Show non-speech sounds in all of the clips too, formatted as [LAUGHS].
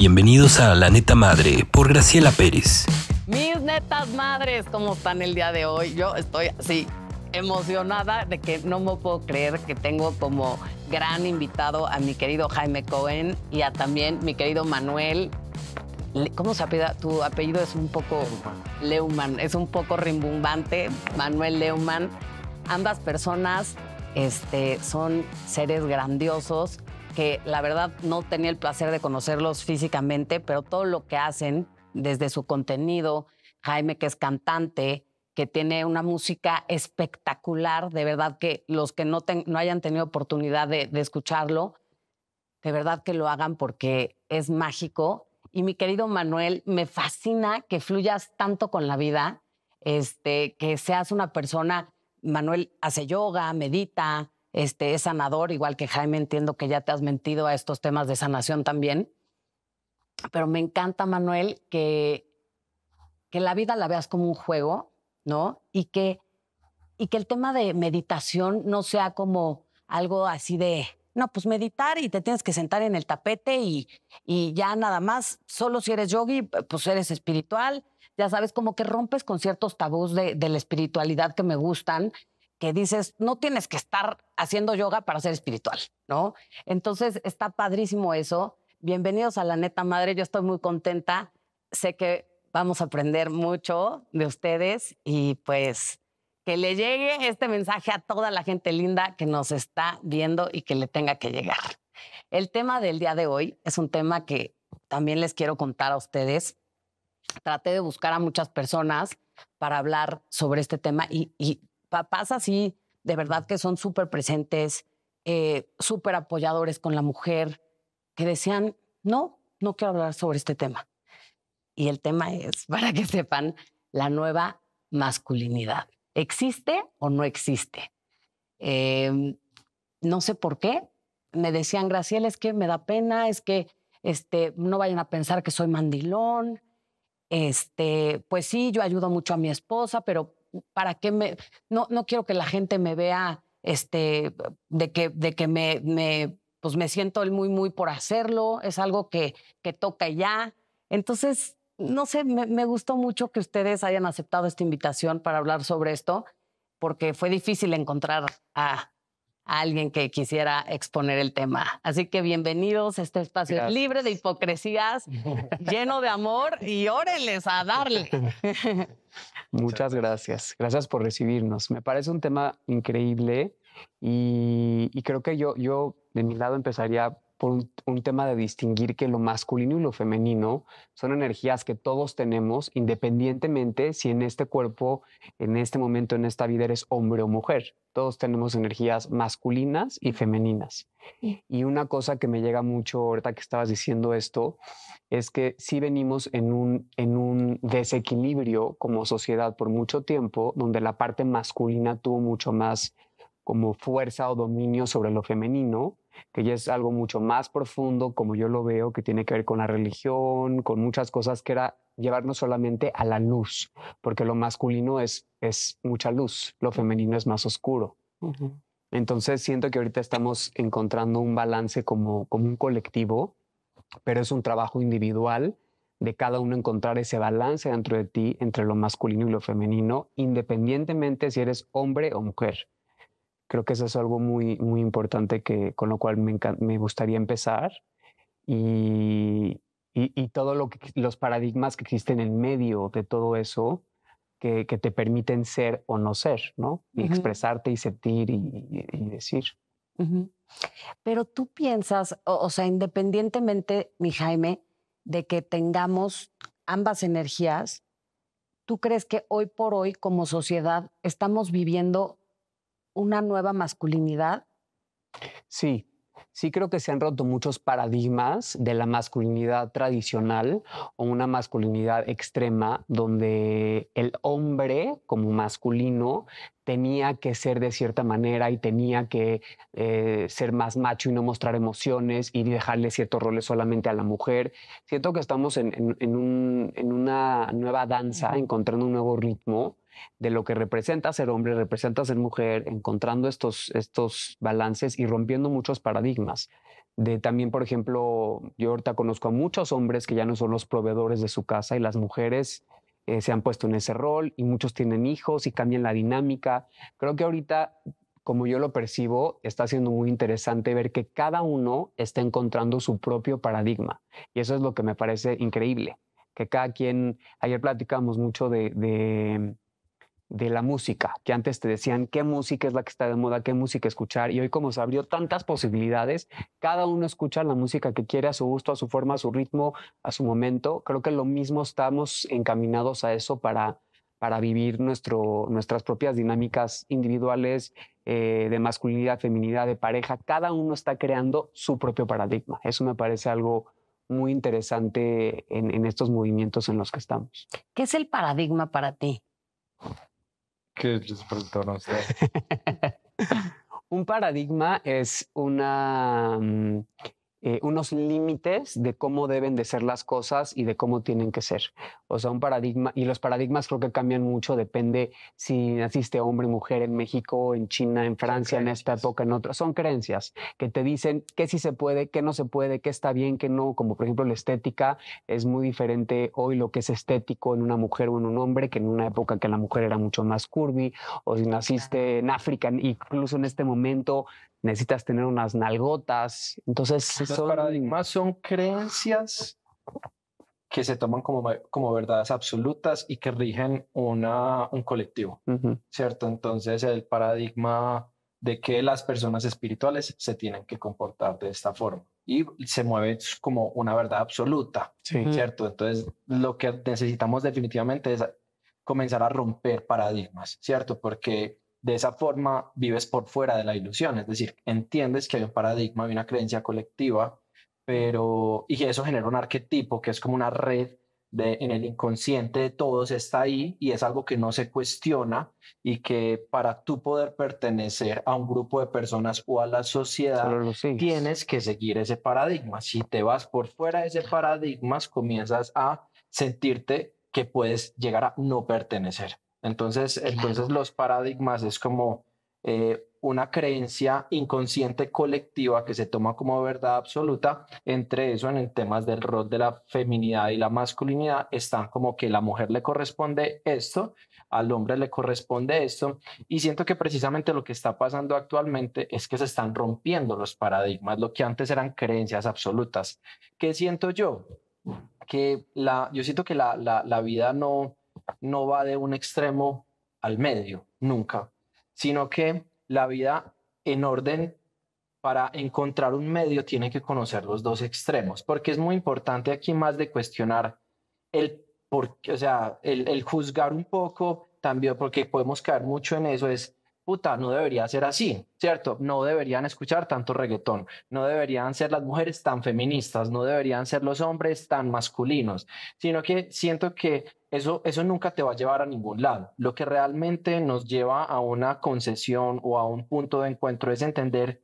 Bienvenidos a La Neta Madre por Graciela Pérez. Mis netas madres, ¿cómo están el día de hoy? Yo estoy así emocionada de que no me puedo creer que tengo como gran invitado a mi querido Jaime Cohen y a también mi querido Manuel. ¿Cómo se apela? Tu apellido es un poco Leumann, es un poco rimbumbante, Manuel Leumann. Ambas personas este, son seres grandiosos que la verdad no tenía el placer de conocerlos físicamente, pero todo lo que hacen, desde su contenido, Jaime que es cantante, que tiene una música espectacular, de verdad que los que no, no hayan tenido oportunidad de, de escucharlo, de verdad que lo hagan porque es mágico. Y mi querido Manuel, me fascina que fluyas tanto con la vida, este, que seas una persona, Manuel hace yoga, medita, este, es sanador, igual que Jaime, entiendo que ya te has mentido a estos temas de sanación también. Pero me encanta, Manuel, que, que la vida la veas como un juego, ¿no? Y que, y que el tema de meditación no sea como algo así de, no, pues meditar y te tienes que sentar en el tapete y, y ya nada más, solo si eres yogi, pues eres espiritual, ya sabes, como que rompes con ciertos tabús de, de la espiritualidad que me gustan que dices, no tienes que estar haciendo yoga para ser espiritual, ¿no? Entonces está padrísimo eso. Bienvenidos a la neta madre, yo estoy muy contenta. Sé que vamos a aprender mucho de ustedes y pues que le llegue este mensaje a toda la gente linda que nos está viendo y que le tenga que llegar. El tema del día de hoy es un tema que también les quiero contar a ustedes. Traté de buscar a muchas personas para hablar sobre este tema y, papás así, de verdad que son súper presentes, eh, súper apoyadores con la mujer, que decían, no, no quiero hablar sobre este tema. Y el tema es, [LAUGHS] para que sepan, la nueva masculinidad. ¿Existe o no existe? Em, no sé por qué. Me decían, Graciela, es que me da pena, es que este, no vayan a pensar que soy mandilón. Este, pues sí, yo ayudo mucho a mi esposa, pero ¿para que me.? No, no quiero que la gente me vea, este, de que, de que me, me pues me siento el muy, muy por hacerlo, es algo que, que toca ya. Entonces, no sé, me, gustó mucho que ustedes hayan aceptado esta invitación para hablar sobre esto, porque fue difícil encontrar a, alguien que quisiera exponer el tema. Así que bienvenidos, a este espacio libre de hipocresías, lleno de amor y órenles a darle. Muchas gracias. Gracias por recibirnos. Me parece un tema increíble y, y creo que yo, yo de mi lado empezaría por un, tema de distinguir que lo masculino y lo femenino son energías que todos tenemos, independientemente si en este cuerpo, en este momento, en esta vida eres hombre o mujer. Todos tenemos energías masculinas y femeninas. Y una cosa que me llega mucho ahorita que estabas diciendo esto, es que sí venimos en un, en un desequilibrio como sociedad por mucho tiempo, donde la parte masculina tuvo mucho más como fuerza o dominio sobre lo femenino, que ya es algo mucho más profundo, como yo lo veo, que tiene que ver con la religión, con muchas cosas, que era llevarnos solamente a la luz, porque lo masculino es, es mucha luz, lo femenino es más oscuro. Entonces siento que ahorita estamos encontrando un balance como un colectivo, pero es un trabajo individual de cada uno encontrar ese balance dentro de ti entre lo masculino y lo femenino, independientemente si eres hombre o mujer. Creo que eso es algo muy, muy importante que, con lo cual me, gustaría empezar. Y, y, y todos los paradigmas que existen en medio de todo eso que, te permiten ser o no ser, ¿no? Y expresarte y sentir y, decir. Pero tú piensas, o, sea, independientemente, mi Jaime, de que tengamos ambas energías, ¿tú crees que hoy por hoy como sociedad estamos viviendo una nueva masculinidad? Sí, sí creo que se han roto muchos paradigmas de la masculinidad tradicional o una masculinidad extrema donde el hombre como masculino tenía que ser de cierta manera y tenía que eh, ser más macho y no mostrar emociones y dejarle ciertos roles solamente a la mujer. Siento que estamos en una nueva danza, encontrando un nuevo ritmo de lo que representa ser hombre, representa ser mujer, encontrando estos, estos balances y rompiendo muchos paradigmas. De también, por ejemplo, yo ahorita conozco a muchos hombres que ya no son los proveedores de su casa y las mujeres eh, se han puesto en ese rol y muchos tienen hijos y cambian la dinámica. Creo que ahorita, como yo lo percibo, está siendo muy interesante ver que cada uno está encontrando su propio paradigma y eso es lo que me parece increíble que cada quien, ayer platicamos mucho de, de la música, que antes te decían qué música es la que está de moda, qué música escuchar, y hoy como se abrió tantas posibilidades, cada uno escucha la música que quiere a su gusto, a su forma, a su ritmo, a su momento. Creo que lo mismo estamos encaminados a eso para, para vivir nuestro, nuestras propias dinámicas individuales eh, de masculinidad, feminidad, de pareja. Cada uno está creando su propio paradigma. Eso me parece algo muy interesante en, en estos movimientos en los que estamos. ¿Qué es el paradigma para ti? que les preguntaron a ustedes? un paradigma es una mm, eh, unos límites de cómo deben de ser las cosas y de cómo tienen que ser. O sea, un paradigma, y los paradigmas creo que cambian mucho, depende si naciste hombre, mujer en México, en China, en Francia, en esta época, en otra. Son creencias que te dicen qué sí se puede, qué no se puede, qué está bien, qué no, como por ejemplo la estética es muy diferente hoy lo que es estético en una mujer o en un hombre que en una época que la mujer era mucho más curvy, o si naciste en África, incluso en este momento necesitas tener unas nalgotas. Entonces, esos son... paradigmas son creencias que se toman como, como verdades absolutas y que rigen una, un colectivo, ¿cierto? Entonces, el paradigma de que las personas espirituales se tienen que comportar de esta forma y se mueve como una verdad absoluta, sí. ¿cierto? Entonces, lo que necesitamos definitivamente es comenzar a romper paradigmas, ¿cierto? Porque de esa forma vives por fuera de la ilusión, es decir, entiendes que hay un paradigma, hay una creencia colectiva, pero y eso genera un arquetipo que es como una red de, en el inconsciente de todos está ahí y es algo que no se cuestiona y que para tú poder pertenecer a un grupo de personas o a la sociedad tienes que seguir ese paradigma. Si te vas por fuera de ese paradigma, comienzas a sentirte que puedes llegar a no pertenecer. Entonces, entonces los paradigmas es como eh, una creencia inconsciente colectiva que se toma como verdad absoluta. Entre eso, en el temas del rol de la feminidad y la masculinidad, están como que la mujer le corresponde esto, al hombre le corresponde esto. Y siento que precisamente lo que está pasando actualmente es que se están rompiendo los paradigmas, lo que antes eran creencias absolutas. ¿Qué siento yo? Que la, yo siento que la, la, la vida no no va de un extremo al medio, nunca, sino que la vida en orden para encontrar un medio tiene que conocer los dos extremos, porque es muy importante aquí más de cuestionar el por o sea, el, juzgar un poco también, porque podemos caer mucho en eso, es no debería ser así, ¿cierto? No deberían escuchar tanto reggaetón, no deberían ser las mujeres tan feministas, no deberían ser los hombres tan masculinos, sino que siento que eso, eso nunca te va a llevar a ningún lado. Lo que realmente nos lleva a una concesión o a un punto de encuentro es entender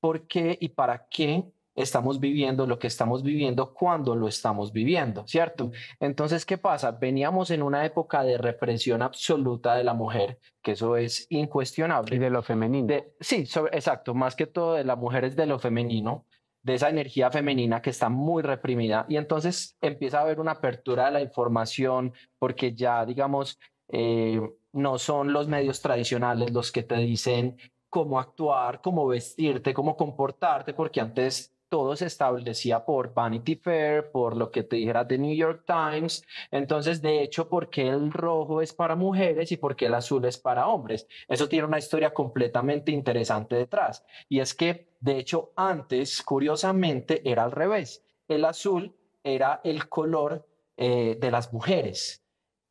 por qué y para qué estamos viviendo lo que estamos viviendo cuando lo estamos viviendo, ¿cierto? Entonces, ¿qué pasa? Veníamos en una época de represión absoluta de la mujer, que eso es incuestionable. Y de lo femenino. De, sí, sobre, exacto, más que todo de la mujer es de lo femenino de esa energía femenina que está muy reprimida y entonces empieza a haber una apertura de la información porque ya digamos eh, no son los medios tradicionales los que te dicen cómo actuar, cómo vestirte, cómo comportarte, porque antes todo se establecía por Vanity Fair, por lo que te dijera The New York Times. Entonces, de hecho, ¿por qué el rojo es para mujeres y por qué el azul es para hombres? Eso tiene una historia completamente interesante detrás. Y es que, de hecho, antes, curiosamente, era al revés. El azul era el color eh, de las mujeres.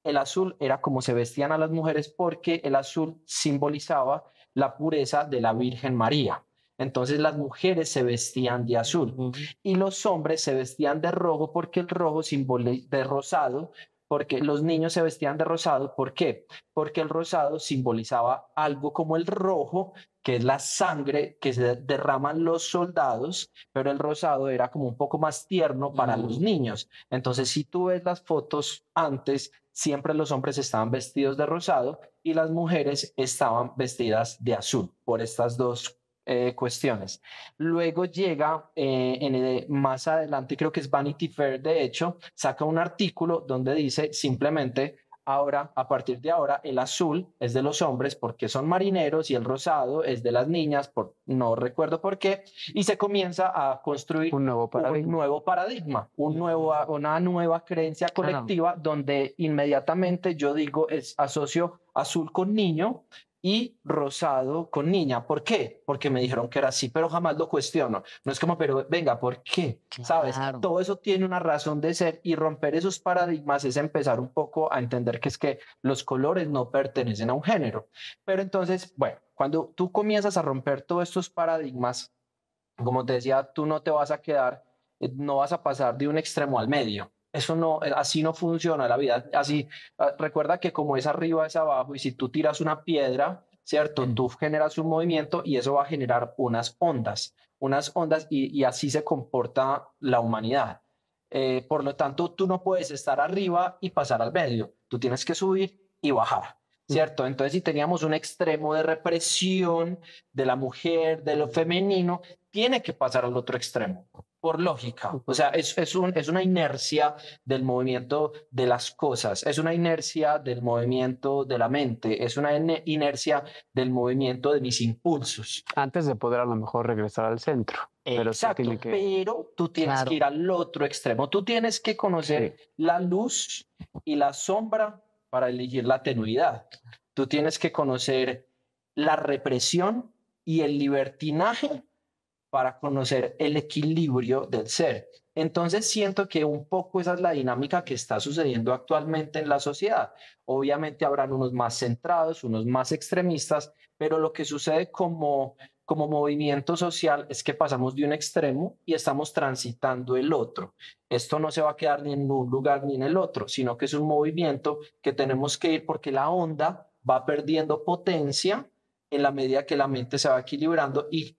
El azul era como se vestían a las mujeres porque el azul simbolizaba la pureza de la Virgen María. Entonces las mujeres se vestían de azul y los hombres se vestían de rojo porque el rojo simboliza de rosado, porque los niños se vestían de rosado, ¿por qué? Porque el rosado simbolizaba algo como el rojo, que es la sangre que se derraman los soldados, pero el rosado era como un poco más tierno para los niños. Entonces, si tú ves las fotos antes, siempre los hombres estaban vestidos de rosado y las mujeres estaban vestidas de azul por estas dos eh, cuestiones. Luego llega eh, en más adelante, creo que es Vanity Fair, de hecho, saca un artículo donde dice simplemente ahora, a partir de ahora, el azul es de los hombres porque son marineros y el rosado es de las niñas, por, no recuerdo por qué, y se comienza a construir un nuevo paradigma, un nuevo paradigma un nuevo, una nueva creencia colectiva donde inmediatamente yo digo, es, asocio azul con niño, y rosado con niña. ¿Por qué? Porque me dijeron que era así, pero jamás lo cuestiono. No es como, pero venga, ¿por qué? ¿Sabes? Todo eso tiene una razón de ser y romper esos paradigmas es empezar un poco a entender que es que los colores no pertenecen a un género. Pero entonces, bueno, cuando tú comienzas a romper todos estos paradigmas, como te decía, tú no te vas a quedar, eh, no vas a pasar de un extremo al medio eso no, eh, así no funciona la vida. Así, ah, recuerda que como es arriba es abajo y si tú tiras una piedra, ¿cierto? Mm. Tú generas un movimiento y eso va a generar unas ondas, unas ondas y, así se comporta la humanidad. Eh, por lo tanto, tú no puedes estar arriba y pasar al medio. Tú tienes que subir y bajar. Mm. ¿cierto? Entonces, si teníamos un extremo de represión de la mujer, de lo femenino, tiene que pasar al otro extremo, por lógica, o sea, es, es, un, es una inercia del movimiento de las cosas, es una inercia del movimiento de la mente, es una inercia del movimiento de mis impulsos. Antes de poder a lo mejor regresar al centro. Pero Exacto, pero tú tienes que ir al otro extremo, tú tienes que conocer la luz y la sombra para elegir la tenuidad, tú tienes que conocer la represión y el libertinaje para conocer el equilibrio del ser. Entonces siento que un poco esa es la dinámica que está sucediendo actualmente en la sociedad. Obviamente habrán unos más centrados, unos más extremistas, pero lo que sucede como como movimiento social es que pasamos de un extremo y estamos transitando el otro. Esto no se va a quedar ni en un lugar ni en el otro, sino que es un movimiento que tenemos que ir porque la onda va perdiendo potencia en la medida que la mente se va equilibrando y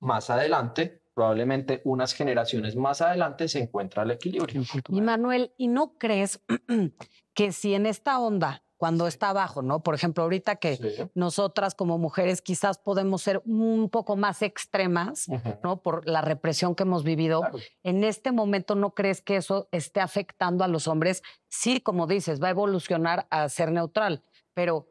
más adelante, probablemente unas generaciones más adelante, se encuentra el equilibrio. Y Manuel, ¿y no crees [CLEARS THROAT] que si en esta onda, cuando está abajo, ¿no? Por ejemplo, ahorita que nosotras como mujeres quizás podemos ser un poco más extremas, ¿no? Por la represión que hemos vivido, en este momento no crees que eso esté afectando a los hombres. Sí, como dices, va a evolucionar a ser neutral, pero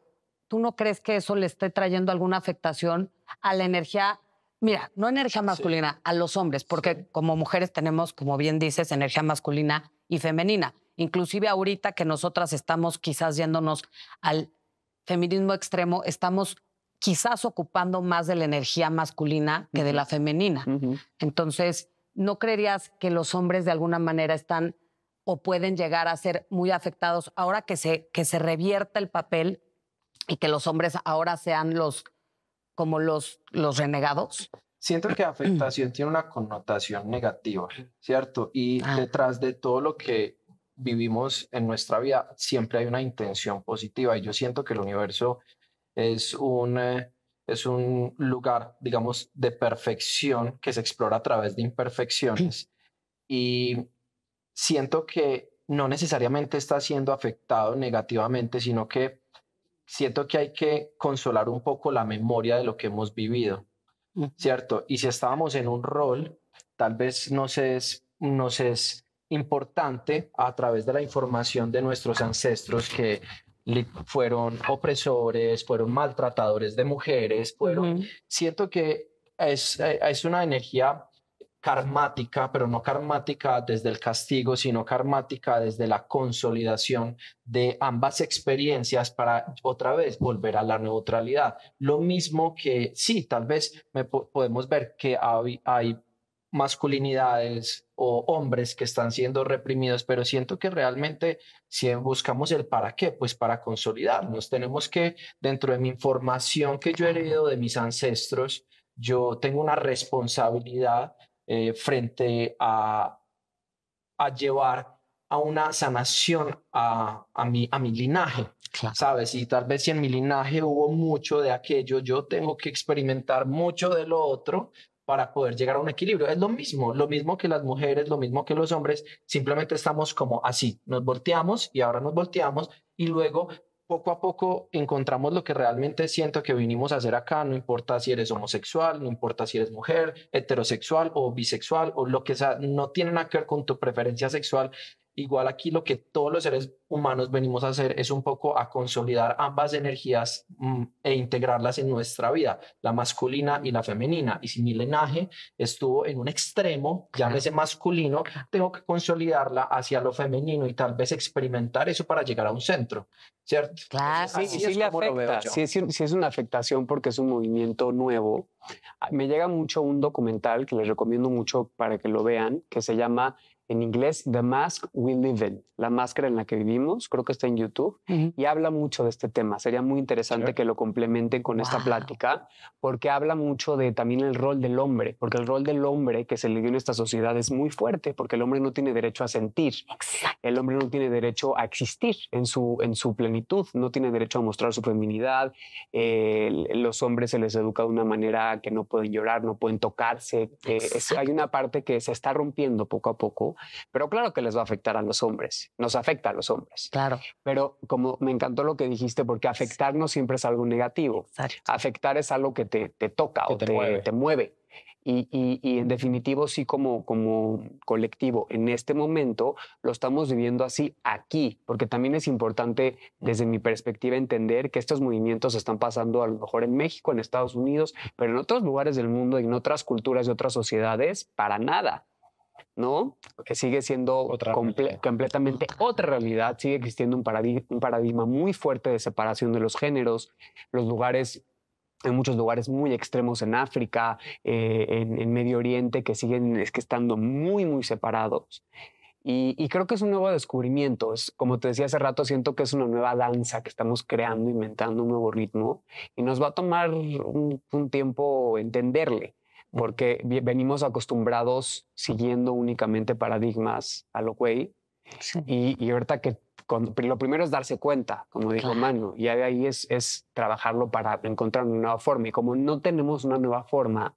¿tú no crees que eso le esté trayendo alguna afectación a la energía Mira, no energía masculina, a los hombres, porque como mujeres tenemos, como bien dices, energía masculina y femenina. Inclusive ahorita que nosotras estamos quizás yéndonos al feminismo extremo, estamos quizás ocupando más de la energía masculina que de la femenina. Entonces, ¿no creerías que los hombres de alguna manera están o pueden llegar a ser muy afectados ahora que se, que se revierta el papel y que los hombres ahora sean los como los, los renegados? Siento que afectación tiene una connotación negativa, ¿cierto? Y ah. detrás de todo lo que vivimos en nuestra vida siempre hay una intención positiva y yo siento que el universo es un, eh, es un lugar, digamos, de perfección que se explora a través de imperfecciones [CLEARS THROAT] y siento que no necesariamente está siendo afectado negativamente, sino que siento que hay que consolar un poco la memoria de lo que hemos vivido, ¿cierto? Y si estábamos en un rol, tal vez nos es, nos es importante a través de la información de nuestros ancestros que fueron opresores, fueron maltratadores de mujeres, Siento que es, eh, es una energía karmática, pero no karmática desde el castigo, sino karmática desde la consolidación de ambas experiencias para otra vez volver a la neutralidad. Lo mismo que, sí, tal vez podemos ver que hay, masculinidades o hombres que están siendo reprimidos, pero siento que realmente si buscamos el para qué, pues para consolidarnos, tenemos que dentro de mi información que yo heredo de mis ancestros, yo tengo una responsabilidad eh, frente a, llevar a una sanación a, a, mi, a mi linaje. ¿Sabes? Y tal vez si en mi linaje hubo mucho de aquello, yo tengo que experimentar mucho de lo otro para poder llegar a un equilibrio. Es lo mismo, lo mismo que las mujeres, lo mismo que los hombres, simplemente estamos como así, nos volteamos y ahora nos volteamos y luego poco a poco encontramos lo que realmente siento que vinimos a hacer acá, no importa si eres homosexual, no importa si eres mujer, heterosexual o bisexual o lo que sea, no tiene nada que ver con tu preferencia sexual, Igual aquí lo que todos los seres humanos venimos a hacer es un poco a consolidar ambas energías mm, e integrarlas en nuestra vida, la masculina y la femenina. Y si mi linaje estuvo en un extremo, ya llámese masculino, tengo que consolidarla hacia lo femenino y tal vez experimentar eso para llegar a un centro, ¿cierto? Claro, sí, sí, le afecta. Sí, sí, sí es una afectación porque es un movimiento nuevo. Ah, me llega mucho un documental que les recomiendo mucho para que lo vean, que se llama en inglés The Mask We Live In, la máscara en la que vivimos, creo que está en YouTube, y habla mucho de este tema. Sería muy interesante que lo complementen con esta plática, porque habla mucho de también el rol del hombre, porque el rol del hombre que se le dio en esta sociedad es muy fuerte, porque el hombre no tiene derecho a sentir, el hombre no tiene derecho a existir en su, en su plenitud, no tiene derecho a mostrar su feminidad, los hombres se les educa de una manera que no pueden llorar, no pueden tocarse, hay una parte que se está rompiendo poco a poco pero claro que les va a afectar a los hombres, nos afecta a los hombres. Claro. Pero como me encantó lo que dijiste, porque afectarnos siempre es algo negativo. Afectar es algo que te, toca o te, mueve. Y, en definitivo, sí, como, como colectivo, en este momento lo estamos viviendo así aquí, porque también es importante, desde mi perspectiva, entender que estos movimientos están pasando a lo mejor en México, en Estados Unidos, pero en otros lugares del mundo, y en otras culturas y otras sociedades, para nada. ¿no? Que sigue siendo completamente otra realidad, sigue existiendo un, paradigma muy fuerte de separación de los géneros, los lugares en muchos lugares muy extremos en África, eh, en, Medio Oriente, que siguen es que estando muy, muy separados. Y, creo que es un nuevo descubrimiento. como te decía hace rato, siento que es una nueva danza que estamos creando, inventando un nuevo ritmo. Y nos va a tomar un tiempo entenderle porque venimos acostumbrados siguiendo únicamente paradigmas a lo que Y, y, ahorita que lo primero es darse cuenta, como dijo Manu, y ahí es, es trabajarlo para encontrar una nueva forma. Y como no tenemos una nueva forma,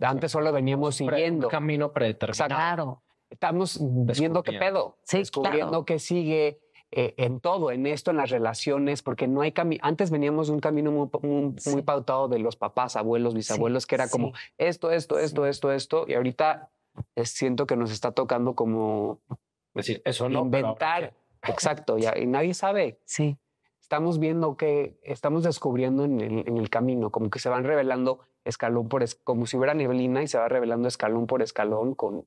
antes solo veníamos siguiendo. Un camino predeterminado. Claro. Estamos viendo qué pedo, sí, descubriendo qué sigue, eh, en todo, en esto, en las relaciones, porque no hay camino. Antes veníamos de un camino muy, pautado de los papás, abuelos, bisabuelos, que era como esto, esto, esto, esto, esto, y ahorita eh, siento que nos está tocando como decir, eso no, inventar. Exacto, y nadie sabe. Sí. Estamos viendo que estamos descubriendo en el, en el camino, como que se van revelando escalón por escalón, como si hubiera neblina y se va revelando escalón por escalón con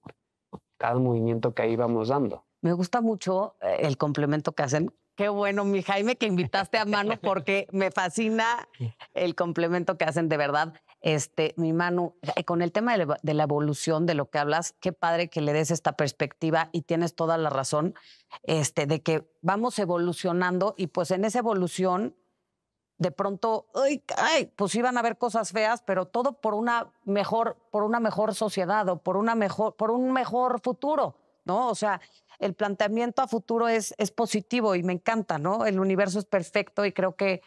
cada movimiento que ahí vamos dando. Me gusta mucho eh, el complemento que hacen. Qué bueno, mi Jaime, que invitaste a Manu porque [LAUGHS] me fascina el complemento que hacen de verdad. Este, mi Manu, eh, con el tema de la evolución de lo que hablas, qué padre que le des esta perspectiva y tienes toda la razón, este, de que vamos evolucionando y pues en esa evolución de pronto, ay, ay, pues iban a haber cosas feas, pero todo por una mejor, por una mejor sociedad o por una mejor, por un mejor futuro. ¿no? O sea, el planteamiento a futuro es, es positivo y me encanta, ¿no? El universo es perfecto y creo que,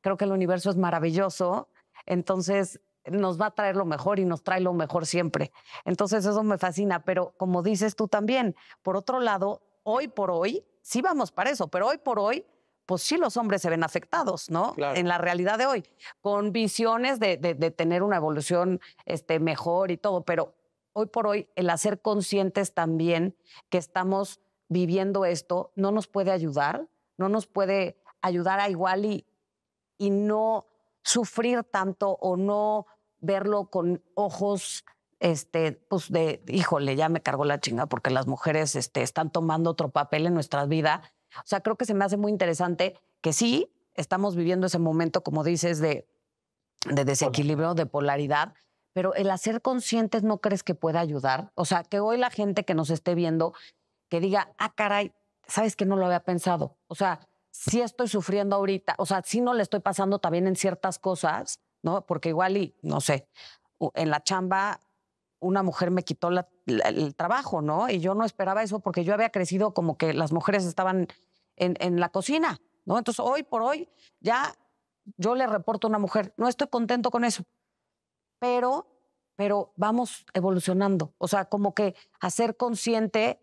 creo que el universo es maravilloso. Entonces, nos va a traer lo mejor y nos trae lo mejor siempre. Entonces, eso me fascina. Pero como dices tú también, por otro lado, hoy por hoy, sí vamos para eso, pero hoy por hoy pues sí los hombres se ven afectados, ¿no? En la realidad de hoy, con visiones de, de, de, tener una evolución este, mejor y todo, pero hoy por hoy el hacer conscientes también que estamos viviendo esto no nos puede ayudar, no nos puede ayudar a igual y, y no sufrir tanto o no verlo con ojos este, pues de, híjole, ya me cargó la chinga porque las mujeres este, están tomando otro papel en nuestra vida. O sea, creo que se me hace muy interesante que sí, estamos viviendo ese momento, como dices, de, de desequilibrio, de polaridad, pero el hacer conscientes no crees que pueda ayudar. O sea, que hoy la gente que nos esté viendo, que diga, ah, caray, sabes que no lo había pensado. O sea, sí estoy sufriendo ahorita, o sea, sí no le estoy pasando también en ciertas cosas, ¿no? Porque igual y, no sé, en la chamba una mujer me quitó el trabajo, ¿no? Y yo no esperaba eso porque yo había crecido como que las mujeres estaban en, en la cocina, ¿no? Entonces, hoy por hoy ya yo le reporto a una mujer, no estoy contento con eso pero, pero vamos evolucionando. O sea, como que hacer consciente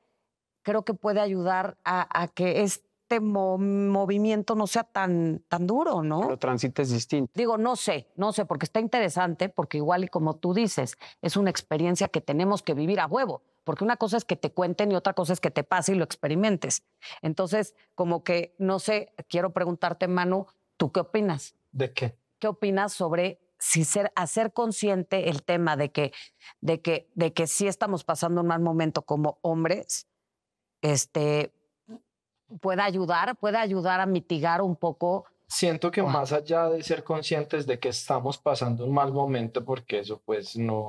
creo que puede ayudar a, que este movimiento no sea tan, tan duro, ¿no? Lo transites distinto. Digo, no sé, no sé, porque está interesante, porque igual y como tú dices, es una experiencia que tenemos que vivir a huevo porque una cosa es que te cuenten y otra cosa es que te pase y lo experimentes. Entonces, como que, no sé, quiero preguntarte, Manu, ¿tú qué opinas? ¿De qué? ¿Qué opinas sobre si ser, hacer consciente el tema de que, de, que, de que sí estamos pasando un mal momento como hombres, este, puede ayudar, puede ayudar a mitigar un poco. Siento que más allá de ser conscientes de que estamos pasando un mal momento, porque eso pues no,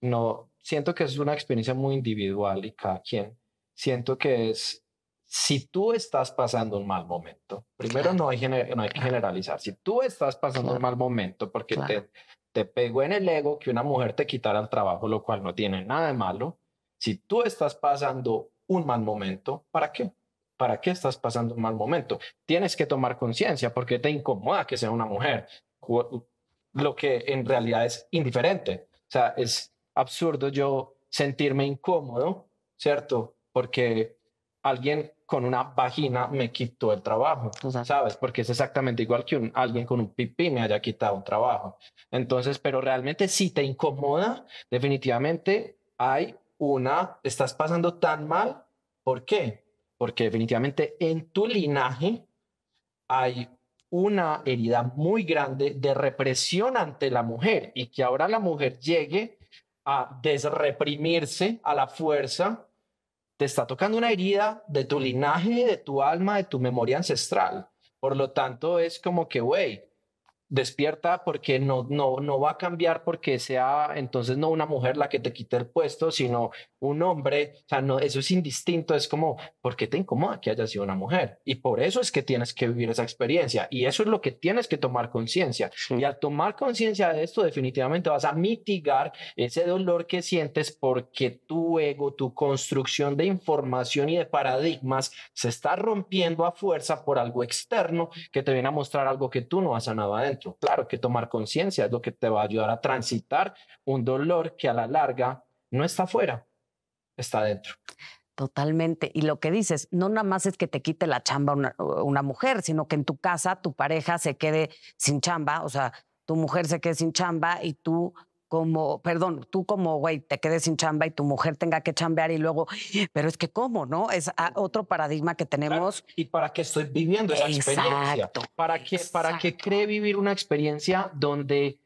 no, siento que es una experiencia muy individual y cada quien, siento que es si tú estás pasando un mal momento, primero no, hay no, hay que generalizar, si tú estás pasando un mal momento porque te, te pegó en el ego que una mujer te quitara el trabajo, lo cual no tiene nada de malo, si tú estás pasando un mal momento, ¿para qué? ¿Para qué estás pasando un mal momento? Tienes que tomar conciencia porque te incomoda que sea una mujer, lo que en realidad es indiferente. O sea, es absurdo yo sentirme incómodo, ¿cierto? Porque alguien con una vagina me quitó el trabajo, ¿sabes? Porque es exactamente igual que alguien con un pipí me haya quitado un trabajo. Entonces, pero realmente si te incomoda, definitivamente hay una, estás pasando tan mal, ¿por qué? Porque definitivamente en tu linaje hay una herida muy grande de represión ante la mujer y que ahora la mujer llegue a desreprimirse a la fuerza te está tocando una herida de tu linaje, de tu alma, de tu memoria ancestral. Por lo tanto, es como que, güey, despierta porque no, no, no va a cambiar porque sea entonces no una mujer la que te quite el puesto, sino un hombre. O sea, no, eso es indistinto. Es como, ¿por qué te incomoda que haya sido una mujer? Y por eso es que tienes que vivir esa experiencia. Y eso es lo que tienes que tomar conciencia. Y al tomar conciencia de esto, definitivamente vas a mitigar ese dolor que sientes porque tu ego, tu construcción de información y de paradigmas se está rompiendo a fuerza por algo externo que te viene a mostrar algo que tú no has sanado adentro. Claro que tomar conciencia es lo que te va a ayudar a transitar un dolor que a la larga no está afuera, está dentro Totalmente. Y lo que dices, no nada más es que te quite la chamba una, una, mujer, sino que en tu casa tu pareja se quede sin chamba, o sea, tu mujer se quede sin chamba y tú como, perdón, tú como güey te quedes sin chamba y tu mujer tenga que chambear y luego, [GASPS] pero es que cómo, ¿no? Es ah, otro paradigma que tenemos. ¿Y para qué estoy viviendo esa experiencia? ¿Para qué, ¿Para qué cree vivir una experiencia donde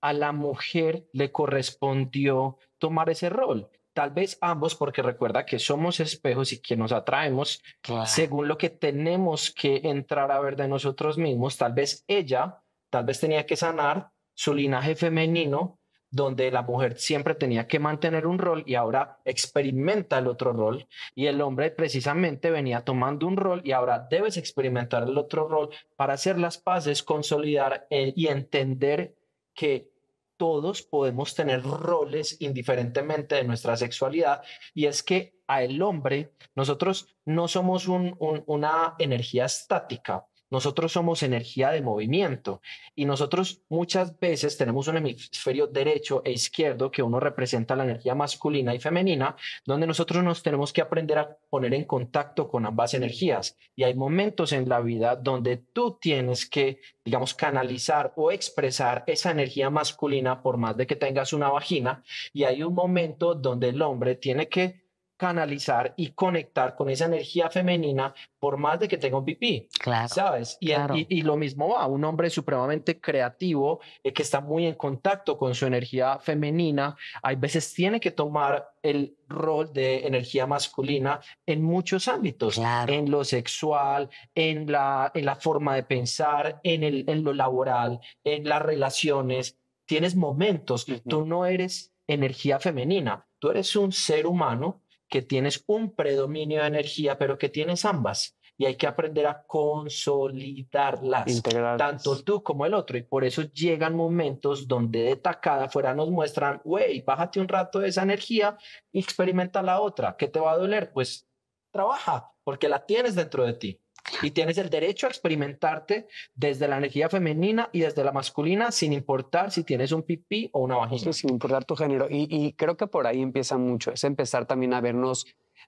a la mujer le correspondió tomar ese rol? tal vez ambos, porque recuerda que somos espejos y que nos atraemos según lo que tenemos que entrar a ver de nosotros mismos. Tal vez ella, tal vez tenía que sanar su linaje femenino donde la mujer siempre tenía que mantener un rol y ahora experimenta el otro rol y el hombre precisamente venía tomando un rol y ahora debes experimentar el otro rol para hacer las paces, consolidar eh, y entender que todos podemos tener roles indiferentemente de nuestra sexualidad y es que a el hombre nosotros no somos una energía estática, nosotros somos energía de movimiento y nosotros muchas veces tenemos un hemisferio derecho e izquierdo que uno representa la energía masculina y femenina, donde nosotros nos tenemos que aprender a poner en contacto con ambas energías. Y hay momentos en la vida donde tú tienes que, digamos, canalizar o expresar esa energía masculina por más de que tengas una vagina y hay un momento donde el hombre tiene que canalizar y conectar con esa energía femenina por más de que tenga un pipí, claro, ¿sabes? Y, y, lo mismo va, un hombre supremamente creativo eh, que está muy en contacto con su energía femenina, hay veces tiene que tomar el rol de energía masculina en muchos ámbitos, en lo sexual, en la, en la forma de pensar, en, el, en lo laboral, en las relaciones. Tienes momentos, tú no eres energía femenina, tú eres un ser humano que tienes un predominio de energía, pero que tienes ambas. Y hay que aprender a consolidarlas, tanto tú como el otro. Y por eso llegan momentos donde de tacada fuera nos muestran, güey, bájate un rato de esa energía y experimenta la otra. ¿Qué te va a doler? Pues trabaja, porque la tienes dentro de ti y tienes el derecho a experimentarte desde la energía femenina y desde la masculina sin importar si tienes un pipí o una vagina. sin importar tu género. Y, y creo que por ahí empieza mucho, es empezar también a vernos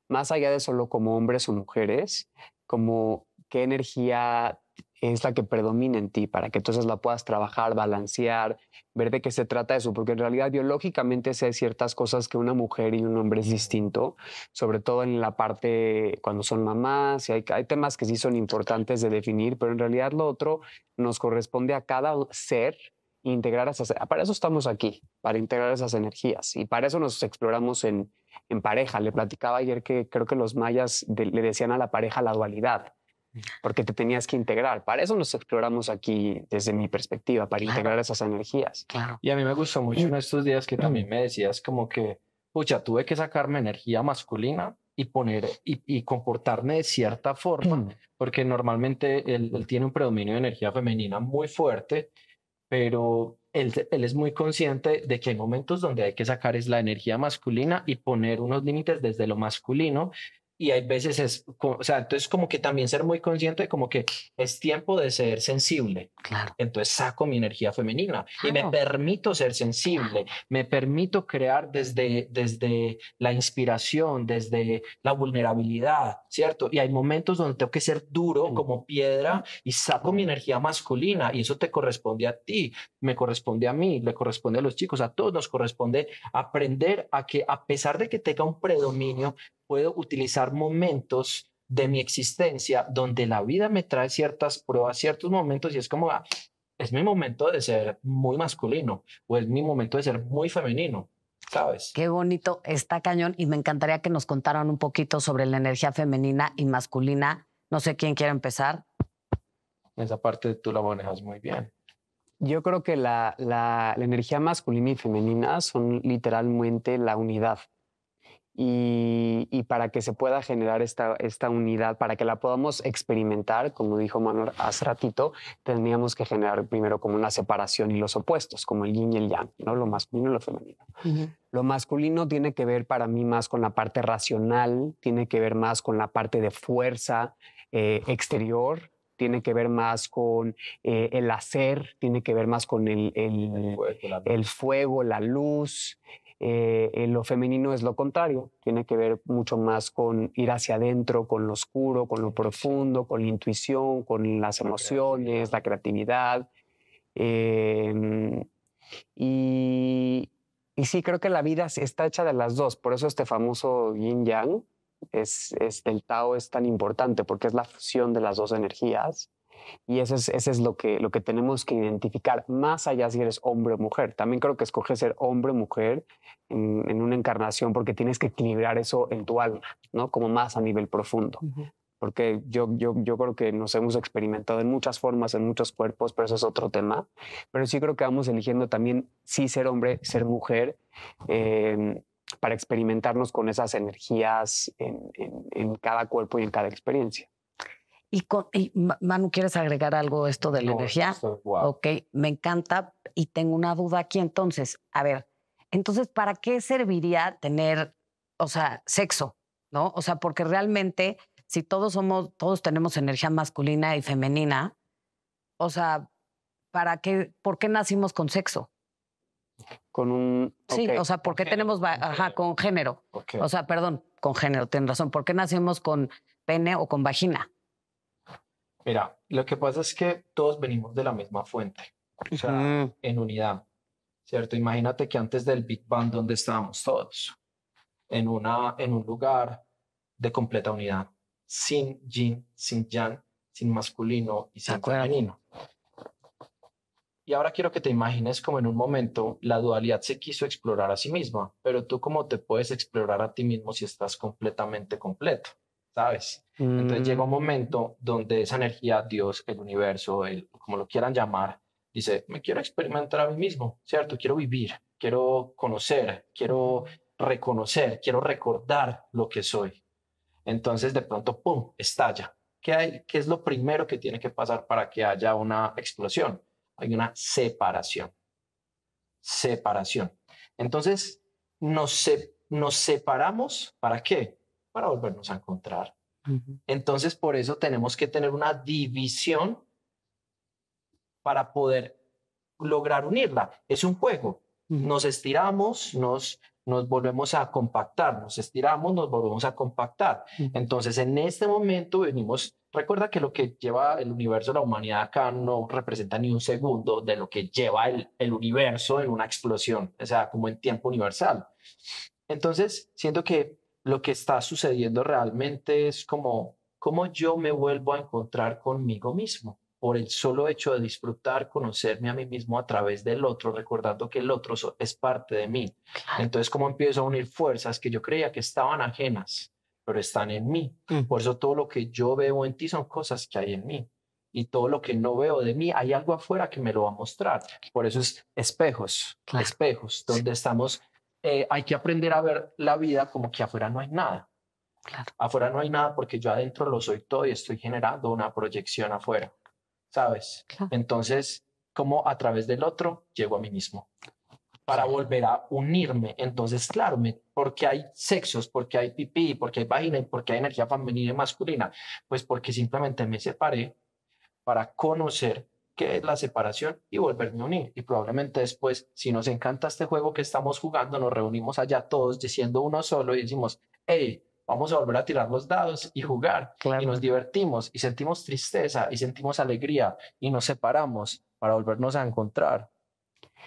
más allá de solo como hombres o mujeres, como qué energía es la que predomina en ti para que entonces la puedas trabajar, balancear, ver de qué se trata eso, porque en realidad biológicamente se hay ciertas cosas que una mujer y un hombre es distinto, sobre todo en la parte cuando son mamás, y hay, temas que sí son importantes de definir, pero en realidad lo otro nos corresponde a cada ser integrar esas, ah, para eso estamos aquí, para integrar esas energías y para eso nos exploramos en, pareja. Le platicaba ayer que creo que los mayas le decían a la pareja la dualidad porque te tenías que integrar. Para eso nos exploramos aquí desde mi perspectiva, para integrar esas energías. Claro. Y a mí me gustó mucho mm. en estos días que también me decías como que, pucha, tuve que sacarme energía masculina y poner y, comportarme de cierta forma, mm. porque normalmente él, él, tiene un predominio de energía femenina muy fuerte, pero él, él es muy consciente de que hay momentos donde hay que sacar es la energía masculina y poner unos límites desde lo masculino y hay veces es, o sea, entonces como que también ser muy consciente de como que es tiempo de ser sensible. Claro. Entonces saco mi energía femenina y me permito ser sensible, me permito crear desde, desde la inspiración, desde la vulnerabilidad, ¿cierto? Y hay momentos donde tengo que ser duro como piedra y saco mi energía masculina y eso te corresponde a ti, me corresponde a mí, le corresponde a los chicos, a todos nos corresponde aprender a que a pesar de que tenga un predominio puedo utilizar momentos de mi existencia donde la vida me trae ciertas pruebas, ciertos momentos y es como, ah, es mi momento de ser muy masculino o es mi momento de ser muy femenino. ¿Sabes? Qué bonito, está cañón y me encantaría que nos contaran un poquito sobre la energía femenina y masculina. No sé quién quiere empezar. Esa parte tú la manejas muy bien. Yo creo que la, la, la energía masculina y femenina son literalmente la unidad y, para que se pueda generar esta, unidad, para que la podamos experimentar, como dijo Manuel hace ratito, tendríamos que generar primero como una separación y los opuestos, como el yin y el yang, ¿no? lo masculino y lo femenino. Lo masculino tiene que ver para mí más con la parte racional, tiene que ver más con la parte de fuerza eh, exterior, tiene que ver más con eh, el hacer, tiene que ver más con el, el fuego, la luz, eh, lo femenino es lo contrario, tiene que ver mucho más con ir hacia adentro, con lo oscuro, con lo profundo, con la intuición, con las emociones, la creatividad. Em, y, sí, creo que la vida está hecha de las dos, por eso este famoso yin yang, es, el Tao es tan importante, porque es la fusión de las dos energías. Y eso es, lo, que, lo que tenemos que identificar, más allá si eres hombre o mujer. También creo que escoges ser hombre o mujer en, una encarnación porque tienes que equilibrar eso en tu alma, ¿no? Como más a nivel profundo. Porque yo, creo que nos hemos experimentado en muchas formas, en muchos cuerpos, pero eso es otro tema. Pero sí creo que vamos eligiendo también, sí, ser hombre, ser mujer. Eh, para experimentarnos con esas energías en, cada cuerpo y en cada experiencia. Y, Manu, ¿quieres agregar algo a esto de la energía? Eso, Ok, me encanta y tengo una duda aquí entonces. A ver, entonces, ¿para qué serviría tener, o sea, sexo? ¿No? O sea, porque realmente, si todos somos, todos tenemos energía masculina y femenina, o sea, ¿para qué, por qué nacimos con sexo? Con un. Sí, o sea, ¿por qué tenemos. Ajá, con género. O sea, perdón, con género, tienes razón. ¿Por qué nacimos con pene o con vagina? Mira, lo que pasa es que todos venimos de la misma fuente, o sea, en unidad, ¿cierto? Imagínate que antes del Big Bang, donde estábamos todos? En, una, en un lugar de completa unidad, sin yin, sin yang, sin masculino y sin femenino. Y ahora quiero que te imagines como en un momento la dualidad se quiso explorar a sí misma, pero tú cómo te puedes explorar a ti mismo si estás completamente completo. ¿sabes? Entonces llega un mm. momento donde esa energía, Dios, el universo, el, como lo quieran llamar, dice, me quiero experimentar a mí mismo, ¿cierto? Quiero vivir, quiero conocer, quiero reconocer, quiero recordar lo que soy. Entonces de pronto, ¡pum!, estalla. ¿Qué, hay, ¿Qué es lo primero que tiene que pasar para que haya una explosión? Hay una separación. Separación. Entonces, nos, se, nos separamos, ¿para qué? para volvernos a encontrar. Entonces, por eso tenemos que tener una división para poder lograr unirla. Es un juego. Nos estiramos, nos, nos volvemos a compactar, nos estiramos, nos volvemos a compactar. Entonces, en este momento venimos, recuerda que lo que lleva el universo, la humanidad acá no representa ni un segundo de lo que lleva el, el universo en una explosión, o sea, como en tiempo universal. Entonces, siento que lo que está sucediendo realmente es como cómo yo me vuelvo a encontrar conmigo mismo por el solo hecho de disfrutar, conocerme a mí mismo a través del otro, recordando que el otro es parte de mí. Entonces, cómo empiezo a unir fuerzas que yo creía que estaban ajenas, pero están en mí. Mm. Por eso todo lo que yo veo en ti son cosas que hay en mí. Y todo lo que no veo de mí, hay algo afuera que me lo va a mostrar. Por eso es espejos, espejos, donde estamos eh, hay que aprender a ver la vida como que afuera no hay nada. Afuera no hay nada porque yo adentro lo soy todo y estoy generando una proyección afuera, ¿sabes? Entonces, como a través del otro llego a mí mismo para volver a unirme. Entonces, claro, me, porque hay sexos, porque hay pipí, porque hay vagina, porque hay energía femenina y masculina, pues porque simplemente me separé para conocer que es la separación y volverme a unir. Y probablemente después, si nos encanta este juego que estamos jugando, nos reunimos allá todos diciendo uno solo y decimos, hey, vamos a volver a tirar los dados y jugar. Y nos divertimos y sentimos tristeza y sentimos alegría y nos separamos para volvernos a encontrar.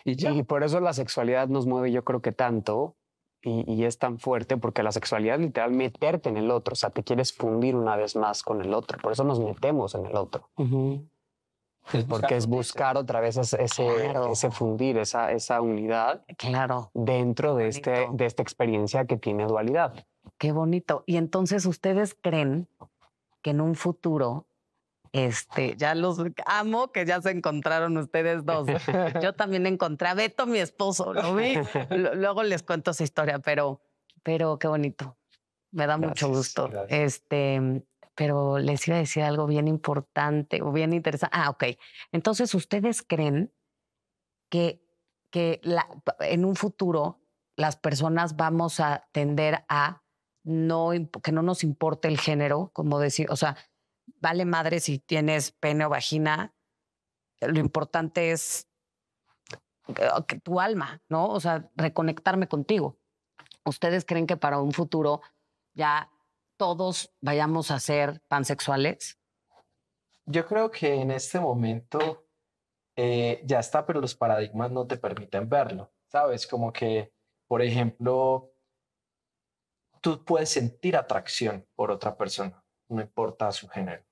Y, por eso la sexualidad nos mueve yo creo que tanto y, es tan fuerte porque la sexualidad literal meterte en el otro, o sea, te quieres fundir una vez más con el otro, por eso nos metemos en el otro porque es buscar otra vez ese, ese fundir, esa, esa unidad claro. dentro de, este, de esta experiencia que tiene dualidad. Qué bonito. Y entonces ustedes creen que en un futuro, este, ya los amo que ya se encontraron ustedes dos. [LAUGHS] Yo también encontré a Beto, mi esposo, lo vi. Luego les cuento esa historia, pero, pero qué bonito. Me da mucho gusto. Este, pero les iba a decir algo bien importante o bien interesante. Ah, ok. Entonces, ¿ustedes creen que, que la, en un futuro las personas vamos a tender a no, que no nos importe el género, como decir, o sea, vale madre si tienes pene o vagina, lo importante es que tu alma, ¿no? O sea, reconectarme contigo. ¿Ustedes creen que para un futuro ya todos vayamos a ser pansexuales? Yo creo que en este momento eh, ya está, pero los paradigmas no te permiten verlo. ¿Sabes? Como que, por ejemplo, tú puedes sentir atracción por otra persona, no importa su género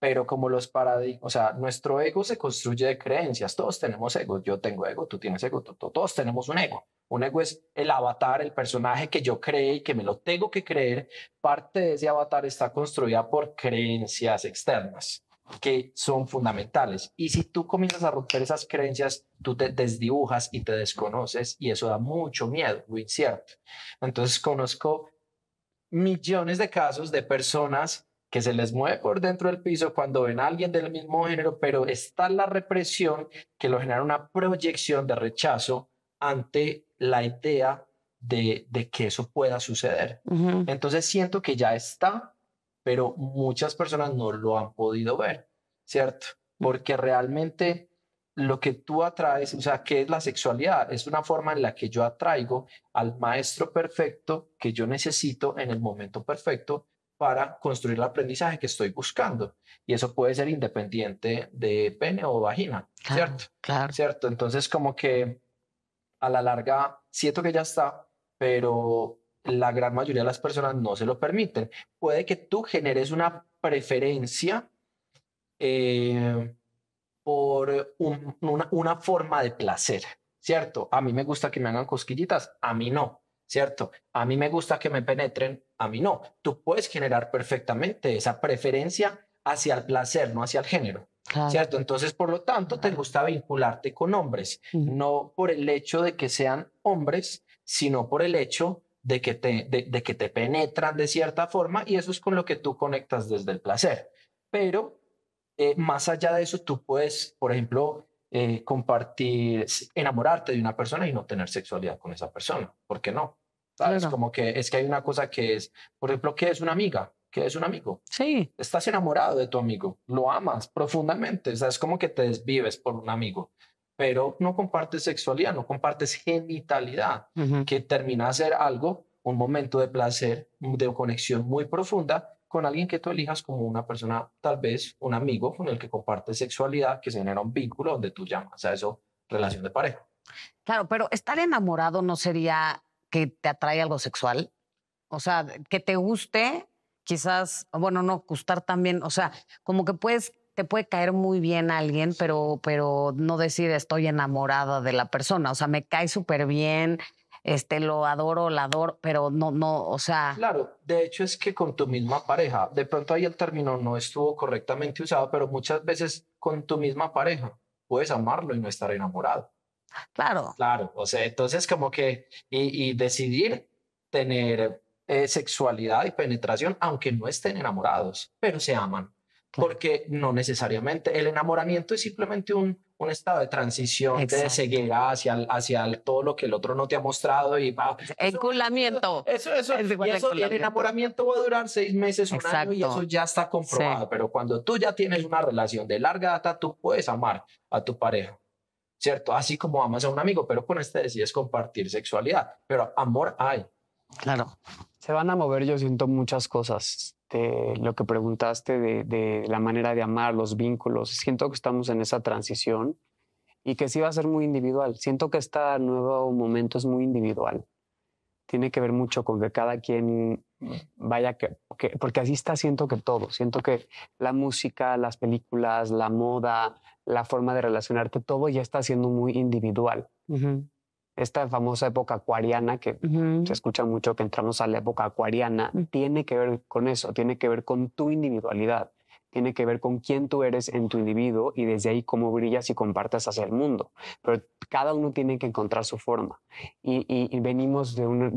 pero como los paradigmas, o sea, nuestro ego se construye de creencias, todos tenemos ego, yo tengo ego, tú tienes ego, todos tenemos un ego. Un ego es el avatar, el personaje que yo creé y que me lo tengo que creer. Parte de ese avatar está construida por creencias externas que son fundamentales. Y si tú comienzas a romper esas creencias, tú te desdibujas y te desconoces y eso da mucho miedo, muy cierto Entonces conozco millones de casos de personas que se les mueve por dentro del piso cuando ven a alguien del mismo género, pero está la represión que lo genera una proyección de rechazo ante la idea de, de que eso pueda suceder. Entonces siento que ya está, pero muchas personas no lo han podido ver, ¿cierto? Porque realmente lo que tú atraes, o sea, ¿qué es la sexualidad? Es una forma en la que yo atraigo al maestro perfecto que yo necesito en el momento perfecto para construir el aprendizaje que estoy buscando. Y eso puede ser independiente de pene o vagina, ¿cierto? Claro. ¿Cierto? Entonces, como que a la larga, siento que ya está, pero la gran mayoría de las personas no se lo permiten. Puede que tú generes una preferencia eh, por una forma de placer, ¿cierto? A mí me gusta que me hagan cosquillitas, a mí no, ¿cierto? A mí me gusta que me penetren, a mí no. Tú puedes generar perfectamente esa preferencia hacia el placer, no hacia el género. ¿Cierto? Entonces, por lo tanto, te gusta vincularte con hombres, no por el hecho de que sean hombres, sino por el hecho de que, te, penetran de cierta forma y eso es con lo que tú conectas desde el placer. Pero eh, más allá de eso, tú puedes, por ejemplo, eh, compartir, enamorarte de una persona y no tener sexualidad con esa persona. ¿Por qué no? es Como que es que hay una cosa que es, por ejemplo, que es una amiga, que es un amigo. Sí. Estás enamorado de tu amigo, lo amas profundamente, o sea, es como que te desvives por un amigo, pero no compartes sexualidad, no compartes genitalidad, que termina a ser algo, un momento de placer, de conexión muy profunda con alguien que tú elijas como una persona, tal vez un amigo con el que compartes sexualidad, que se genera un vínculo donde tú llamas a eso relación de pareja. Claro, pero estar enamorado no sería que te atrae algo sexual. O sea, que te guste, quizás, bueno, no gustar también, o sea, como que puedes, te puede caer muy bien a alguien, pero, pero no decir estoy enamorada de la persona. O sea, me cae súper bien, este, lo adoro, la adoro, pero no, no, o sea. Claro, de hecho es que con tu misma pareja, de pronto ahí el término no estuvo correctamente usado, pero muchas veces con tu misma pareja puedes amarlo y no estar enamorado. Claro. Claro, o sea, entonces como que, y, decidir tener eh, sexualidad y penetración, aunque no estén enamorados, pero se aman, porque no necesariamente el enamoramiento es simplemente un, un estado de transición, de ceguera hacia, hacia todo lo que el otro no te ha mostrado y va. Enculamiento. Eso, eso, y el enamoramiento va a durar seis meses, un año y eso ya está comprobado, pero cuando tú ya tienes una relación de larga data, tú puedes amar a tu pareja. ¿cierto? Así como amas a un amigo, pero con este decides compartir sexualidad, pero amor hay. Claro. Se van a mover, yo siento muchas cosas. Este, lo que preguntaste de, de, la manera de amar, los vínculos. Siento que estamos en esa transición y que sí va a ser muy individual. Siento que este nuevo momento es muy individual. Tiene que ver mucho con que cada quien vaya que, porque así está siento que todo, siento que la música, las películas, la moda, la forma de relacionarte, todo ya está siendo muy individual. Esta famosa época acuariana que se escucha mucho que entramos a la época acuariana, mm. tiene que ver con eso, tiene que ver con tu individualidad tiene que ver con quién tú eres en tu individuo y desde ahí cómo brillas y compartas hacia el mundo. Pero cada uno tiene que encontrar su forma. Y, venimos de, una,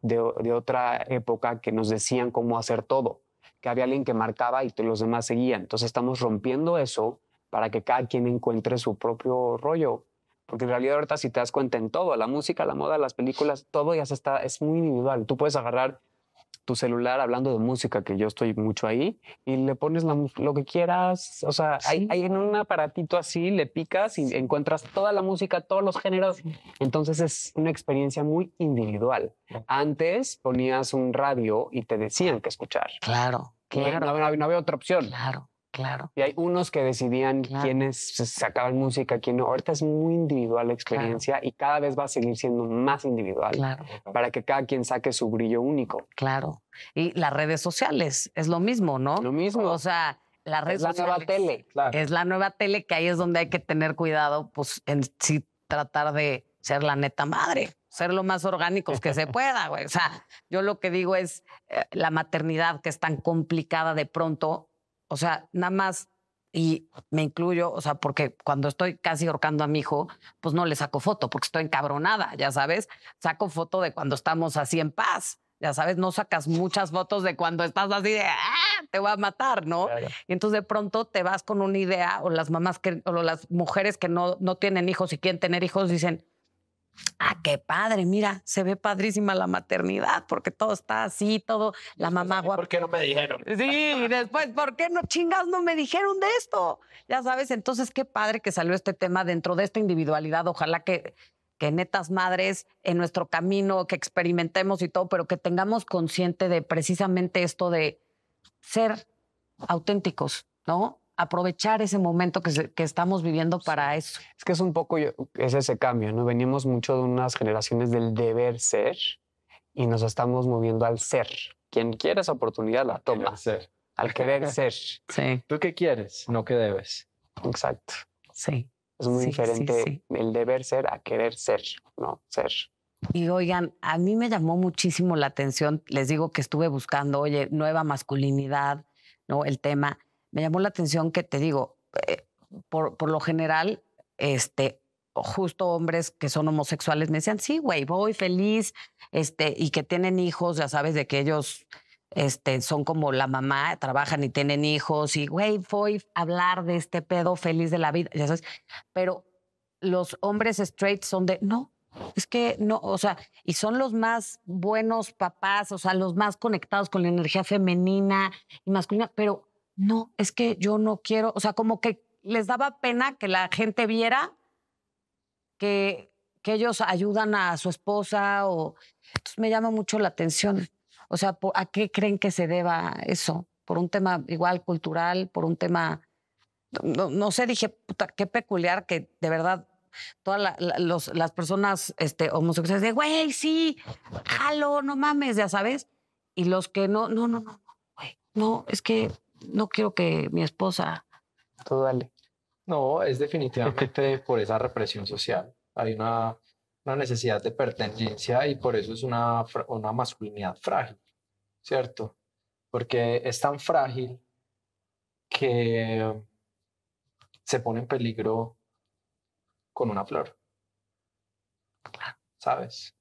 de, otra época que nos decían cómo hacer todo, que había alguien que marcaba y los demás seguían. Entonces estamos rompiendo eso para que cada quien encuentre su propio rollo. Porque en realidad ahorita si te das cuenta en todo, la música, la moda, las películas, todo ya está, es muy individual. Tú puedes agarrar tu celular hablando de música, que yo estoy mucho ahí, y le pones lo que quieras. O sea, hay, en un aparatito así, le picas y encuentras toda la música, todos los géneros. Entonces es una experiencia muy individual. Antes ponías un radio y te decían que escuchar. Claro. Claro. no, había otra opción. Claro. Claro. Y hay unos que decidían quiénes sacaban música, quién no. Ahorita es muy individual la experiencia y cada vez va a seguir siendo más individual. Claro. Para que cada quien saque su brillo único. Claro. Y las redes sociales es lo mismo, ¿no? Lo mismo. O sea, las redes sociales. Es la nueva tele. Claro. Es la nueva tele que ahí es donde hay que tener cuidado, pues en sí tratar de ser la neta madre ser lo más orgánicos que se [LAUGHS] pueda, güey. O sea, yo lo que digo es eh, la maternidad que es tan complicada de pronto o sea, nada más, y me incluyo, o sea, porque cuando estoy casi ahorcando a mi hijo, pues no le saco foto porque estoy encabronada, ya sabes. Saco foto de cuando estamos así en paz. Ya sabes, no sacas muchas fotos de cuando estás así de ah, te voy a matar, ¿no? Y entonces de pronto te vas con una idea, o las mamás que, o las mujeres que no, no tienen hijos y quieren tener hijos dicen, Ah, qué padre, mira, se ve padrísima la maternidad, porque todo está así, todo, la mamá ¿Por qué no me dijeron? Sí, después, ¿por qué no chingas no me dijeron de esto? Ya sabes, entonces qué padre que salió este tema dentro de esta individualidad. Ojalá que, que netas madres en nuestro camino, que experimentemos y todo, pero que tengamos consciente de precisamente esto de ser auténticos, ¿no? aprovechar ese momento que, estamos viviendo para eso. Es que es un poco, es ese cambio, ¿no? Venimos mucho de unas generaciones del deber ser y nos estamos moviendo al ser. Quien quiere esa oportunidad la toma. Al ser. Al querer [LAUGHS] ser. Sí. Tú qué quieres, no qué debes. Exacto. Sí. Es muy diferente el deber ser a querer ser, ¿no? Ser. Y oigan, a mí me llamó muchísimo la atención, les digo que estuve buscando, oye, nueva masculinidad, ¿no? El tema me llamó la atención que te digo, eh, por, lo general, este, justo hombres que son homosexuales me decían, sí, güey, voy feliz, este, y que tienen hijos, ya sabes, de que ellos este, son como la mamá, trabajan y tienen hijos, y güey, voy a hablar de este pedo feliz de la vida, ya sabes. Pero los hombres straight son de, no, es que no, o sea, y son los más buenos papás, o sea, los más conectados con la energía femenina y masculina, pero no, es que yo no quiero, o sea, como que les daba pena que la gente viera que, que ellos ayudan a su esposa o... Entonces me llama mucho la atención. O sea, ¿a qué creen que se deba eso? ¿Por un tema igual cultural? ¿Por un tema...? No, sé, dije, puta, qué peculiar que de verdad todas las personas este, homosexuales de, güey, sí, jalo, no mames, ya sabes. Y los que no, no, no, no, güey, no, es que no quiero que mi esposa. No, es definitivamente por esa represión social. Hay una, necesidad de pertenencia y por eso es una, masculinidad frágil, ¿cierto? Porque es tan frágil que se pone en peligro con una flor. ¿Sabes?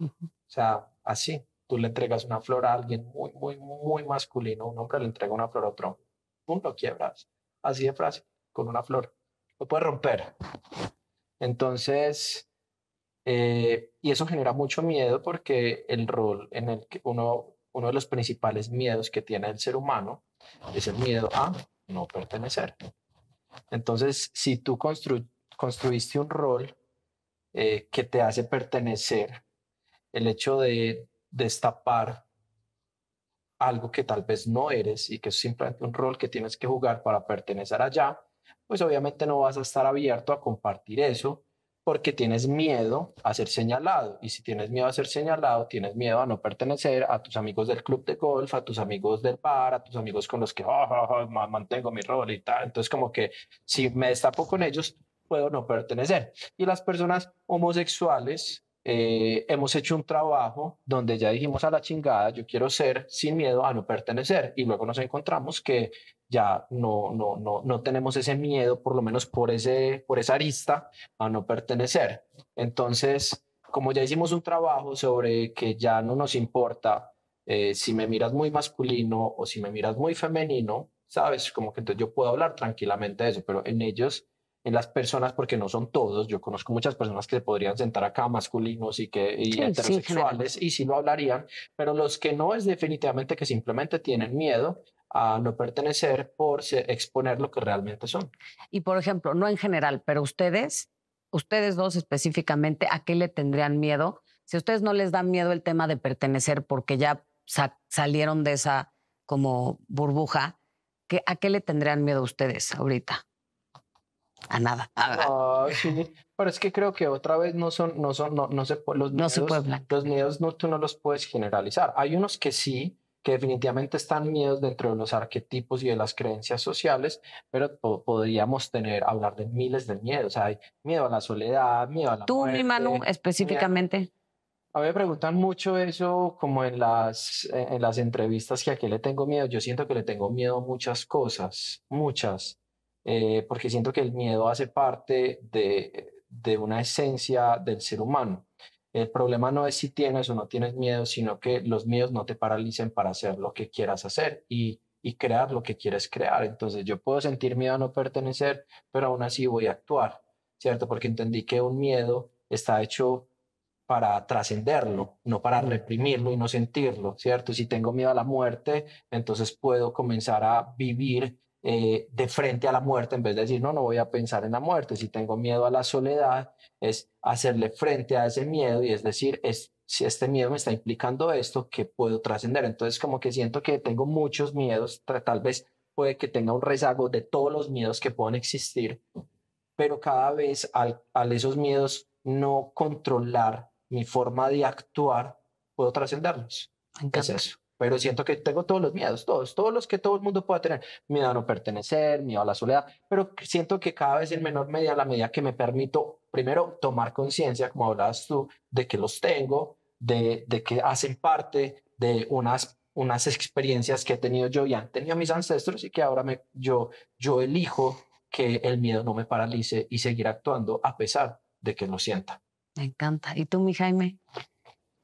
O sea, así tú le entregas una flor a alguien muy, muy, muy masculino, un hombre le entrega una flor a otro, ¡pum! lo quiebras. Así de fácil, con una flor. Lo puedes romper. Entonces, eh, y eso genera mucho miedo porque el rol en el que uno, uno de los principales miedos que tiene el ser humano es el miedo a no pertenecer. Entonces, si tú construiste un rol eh, que te hace pertenecer, el hecho de destapar algo que tal vez no eres y que es simplemente un rol que tienes que jugar para pertenecer allá, pues obviamente no vas a estar abierto a compartir eso porque tienes miedo a ser señalado. Y si tienes miedo a ser señalado, tienes miedo a no pertenecer a tus amigos del club de golf, a tus amigos del bar, a tus amigos con los que ah, mantengo mi rol y tal. Entonces como que si me destapo con ellos, puedo no pertenecer. Y las personas homosexuales eh, hemos hecho un trabajo donde ya dijimos a la chingada, yo quiero ser sin miedo a no pertenecer. Y luego nos encontramos que ya no, no, no, tenemos ese miedo, por lo menos por, ese, por esa arista, a no pertenecer. Entonces, como ya hicimos un trabajo sobre que ya no nos importa eh, si me miras muy masculino o si me miras muy femenino, ¿sabes? Como que entonces yo puedo hablar tranquilamente de eso, pero en ellos en las personas, porque no son todos. Yo conozco muchas personas que se podrían sentar acá, masculinos y que y heterosexuales, y sí lo hablarían, pero los que no es definitivamente que simplemente tienen miedo a no pertenecer por exponer lo que realmente son. Y por ejemplo, no en general, pero ustedes, ustedes dos específicamente, ¿a qué le tendrían miedo? Si a ustedes no les da miedo el tema de pertenecer porque ya salieron de esa como burbuja, ¿a qué le tendrían miedo ustedes ahorita? a nada. [LAUGHS] Pero es que creo que otra vez no son, no son, no, no se, los miedos, Los miedos no, tú no los puedes generalizar. Hay unos que sí, que definitivamente están miedos dentro de los arquetipos y de las creencias sociales, pero podríamos tener, hablar de miles de miedos. Hay miedo a la soledad, miedo a la Tú, mi Manu, específicamente. A mí me preguntan mucho eso como en las, en las entrevistas que a qué le tengo miedo. Yo siento que le tengo miedo a muchas cosas, muchas. Eh, porque siento que el miedo hace parte de, una esencia del ser humano. El problema no es si tienes o no tienes miedo, sino que los miedos no te paralicen para hacer lo que quieras hacer y, y, crear lo que quieres crear. Entonces yo puedo sentir miedo a no pertenecer, pero aún así voy a actuar, ¿cierto? Porque entendí que un miedo está hecho para trascenderlo, no para reprimirlo y no sentirlo, ¿cierto? Si tengo miedo a la muerte, entonces puedo comenzar a vivir eh, de frente a la muerte en vez de decir, no, no voy a pensar en la muerte. Si tengo miedo a la soledad, es hacerle frente a ese miedo y es decir, es, si este miedo me está implicando esto, que puedo trascender? Entonces, como que siento que tengo muchos miedos, tal vez puede que tenga un rezago de todos los miedos que pueden existir, pero cada vez al, esos miedos no controlar mi forma de actuar, puedo trascenderlos. entonces pero siento que tengo todos los miedos, todos, todos los que todo el mundo pueda tener, miedo a no pertenecer, miedo a la soledad, pero siento que cada vez en menor medida, la medida que me permito, primero, tomar conciencia, como hablabas tú, de que los tengo, de, de que hacen parte de unas, unas experiencias que he tenido yo y han tenido mis ancestros y que ahora me, yo, yo elijo que el miedo no me paralice y seguir actuando a pesar de que lo sienta. Me encanta. ¿Y tú, mi Jaime?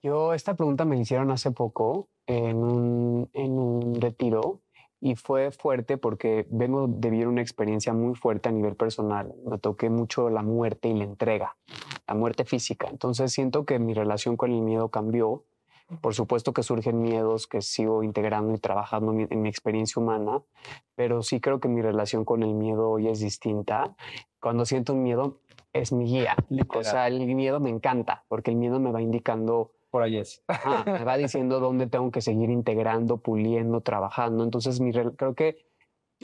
Yo, esta pregunta me hicieron hace poco en un, en retiro y fue fuerte porque vengo de vivir una experiencia muy fuerte a nivel personal. Me toqué mucho la muerte y la entrega, la muerte física. Entonces siento que mi relación con el miedo cambió. Por supuesto que surgen miedos que sigo integrando y trabajando en mi, experiencia humana, pero sí creo que mi relación con el miedo hoy es distinta. Cuando siento un miedo, es mi guía. O sea, el miedo me encanta porque el miedo me va indicando por ahí es. me va diciendo dónde tengo que seguir integrando, puliendo, trabajando. Entonces, mi creo que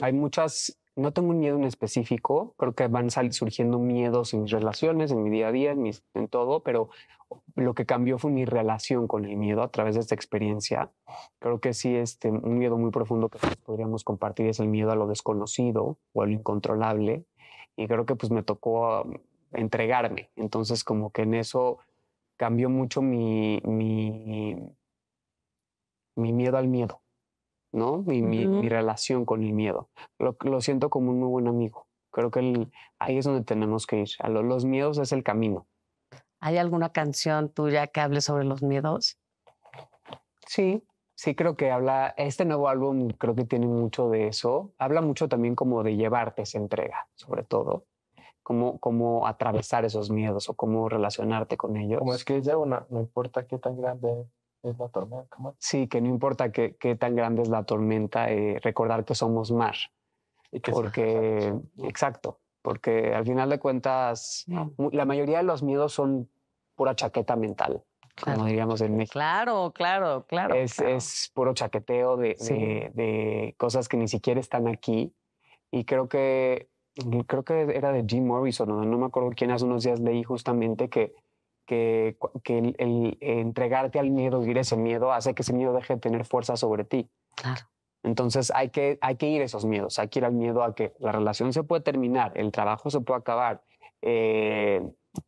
hay muchas, no tengo un miedo en específico, creo que van surgiendo miedos en mis relaciones, en mi día a día, en, en todo, pero lo que cambió fue mi relación con el miedo a través de esta experiencia. Creo que sí, este, un miedo muy profundo que podríamos compartir es el miedo a lo desconocido o a lo incontrolable. Y creo que pues me tocó um, entregarme. Entonces como que en eso cambió mucho mi, mi, miedo al miedo, ¿no? Mi, relación con el miedo. Lo, lo, siento como un muy buen amigo. Creo que ahí es donde tenemos que ir. A los miedos es el camino. ¿Hay alguna canción tuya que hable sobre los miedos? Sí, sí creo que habla, este nuevo álbum creo que tiene mucho de eso. Habla mucho también como de llevarte esa entrega, sobre todo cómo, cómo atravesar esos miedos o cómo relacionarte con ellos. Como es que ya una, no importa qué tan grande es la tormenta. Sí, que no importa qué, qué, tan grande es la tormenta, eh, recordar que somos mar. Y porque, exacto, porque al final de cuentas, la mayoría de los miedos son pura chaqueta mental, como diríamos en México. Claro, claro, claro. Es, es puro chaqueteo de, de cosas que ni siquiera están aquí. Y creo que Mm, creo que era de Jim Morrison, no, me acuerdo quién, hace unos días leí justamente que, que, el, entregarte al miedo, ir ese miedo, hace que ese miedo deje de tener fuerza sobre ti. Claro. Entonces hay que, hay que ir a esos miedos, hay que ir al miedo a que la relación se puede terminar, el trabajo se puede acabar, eh,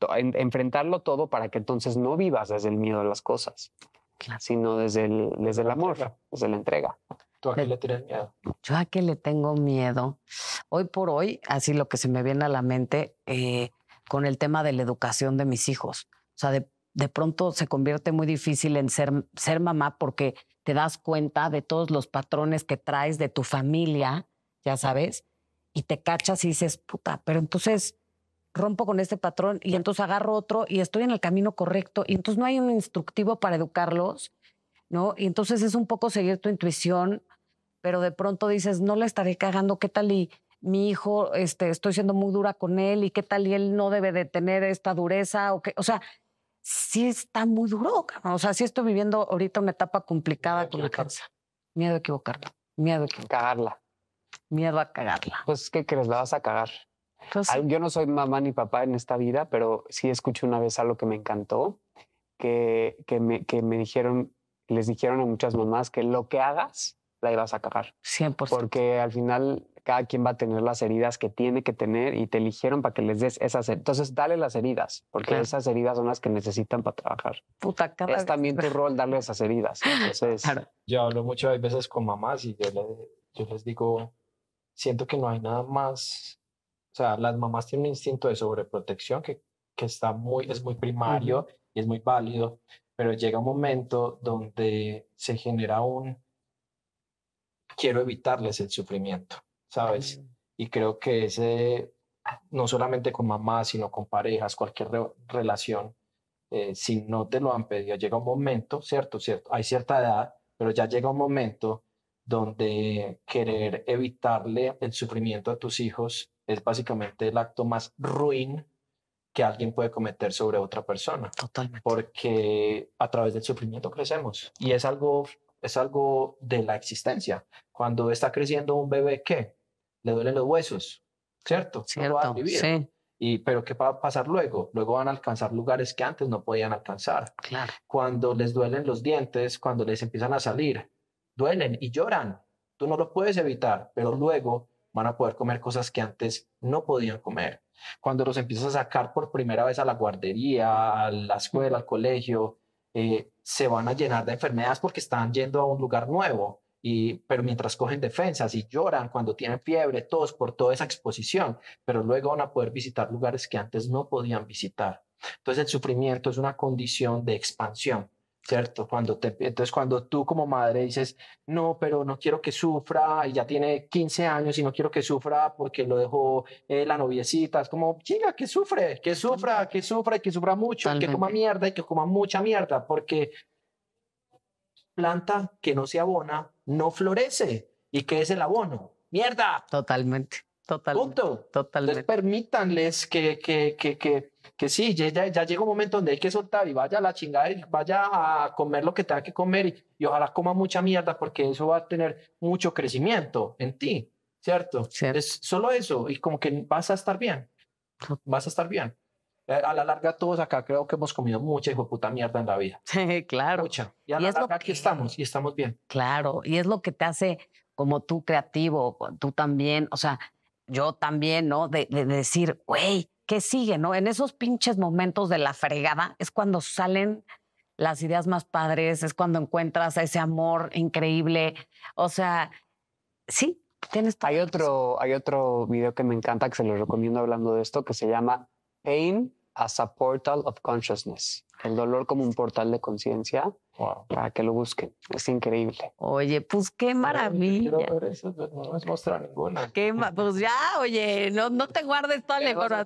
enfrentarlo todo para que entonces no vivas desde el miedo a las cosas, sino desde desde el amor, desde la entrega a qué le tienes miedo? Yo a qué le tengo miedo. Hoy por hoy, así lo que se me viene a la mente eh, con el tema de la educación de mis hijos. O sea, de, pronto se convierte muy difícil en ser, ser mamá porque te das cuenta de todos los patrones que traes de tu familia, ya sabes, y te cachas y dices, puta, pero entonces rompo con este patrón y entonces agarro otro y estoy en el camino correcto. Y entonces no hay un instructivo para educarlos ¿no? Y entonces es un poco seguir tu intuición, pero de pronto dices, no le estaré cagando, ¿qué tal y mi hijo, este, estoy siendo muy dura con él y qué tal y él no debe de tener esta dureza o que O sea, sí está muy duro, o sea, sí estoy viviendo ahorita una etapa complicada con la cabeza. Miedo a equivocarla. miedo a equivocarla. Cagarla. Miedo a cagarla. Pues, ¿qué crees? La vas a cagar. Pues yo no soy mamá ni papá en esta vida, pero sí escuché una vez algo que me encantó, que, que, me, que me dijeron les dijeron a muchas mamás que lo que hagas la ibas a cagar. 100%. Porque al final cada quien va a tener las heridas que tiene que tener y te eligieron para que les des esas heridas. Entonces, dale las heridas, porque esas heridas son las que necesitan para trabajar. Es también tu [LAUGHS] rol darle esas heridas. yo hablo mucho hay veces con mamás y yo, les digo, siento que no hay nada más. O sea, las mamás tienen un instinto de sobreprotección que, que está muy, es muy primario y es muy válido, pero llega un momento donde se genera un quiero evitarles el sufrimiento, ¿sabes? Mm. Y creo que ese, no solamente con mamás, sino con parejas, cualquier relación, eh, si no te lo han pedido, llega un momento, ¿cierto? ¿cierto? Hay cierta edad, pero ya llega un momento donde querer evitarle el sufrimiento a tus hijos es básicamente el acto más ruin que alguien puede cometer sobre otra persona. Totalmente. Porque a través del sufrimiento crecemos y es algo, es algo de la existencia. Cuando está creciendo un bebé, ¿qué? Le duelen los huesos, ¿cierto? Cierto, vivir. sí. Y, pero ¿qué va a pasar luego? Luego van a alcanzar lugares que antes no podían alcanzar. Claro. Cuando les duelen los dientes, cuando les empiezan a salir, duelen y lloran. Tú no lo puedes evitar, pero luego van a poder comer cosas que antes no podían comer. Cuando los empiezas a sacar por primera vez a la guardería, a la escuela, al colegio, eh, se van a llenar de enfermedades porque están yendo a un lugar nuevo. Y, pero mientras cogen defensas y lloran cuando tienen fiebre, todos por toda esa exposición, pero luego van a poder visitar lugares que antes no podían visitar. Entonces el sufrimiento es una condición de expansión, ¿cierto? Cuando te, entonces, cuando tú como madre dices, no, pero no quiero que sufra, y ya tiene 15 años y no quiero que sufra porque lo dejó eh, la noviecita, es como, chinga, que sufre, que sufra, que sufra y que sufra mucho, que coma mierda y que coma mucha mierda, porque planta que no se abona no florece. ¿Y que es el abono? ¡Mierda! Totalmente, totalmente. Punto. Totalmente. permítanles que, que, que, que que sí, ya, ya, llega un momento donde hay que soltar y vaya a la chingada y vaya a comer lo que tenga que comer y, ojalá coma mucha mierda porque eso va a tener mucho crecimiento en ti, ¿cierto? Es solo eso y como que vas a estar bien, vas a estar bien. Eh, a la larga todos acá creo que hemos comido mucha hijo puta mierda en la vida. [LAUGHS] claro. Y a la larga que... aquí estamos y estamos bien. Claro, y es lo que te hace como tú creativo, tú también, o sea, yo también, ¿no? De, de decir, güey, que sigue? ¿no? En esos pinches momentos de la fregada es cuando salen las ideas más padres, es cuando encuentras a ese amor increíble. O sea, sí, tienes... Hay otro, hay otro video que me encanta, que se lo recomiendo hablando de esto, que se llama Pain a portal of consciousness. El dolor como un portal de conciencia para que lo busquen. Es increíble. Oye, pues qué maravilla. no nos muestra ninguna. pues ya, oye, no, no te guardes todo la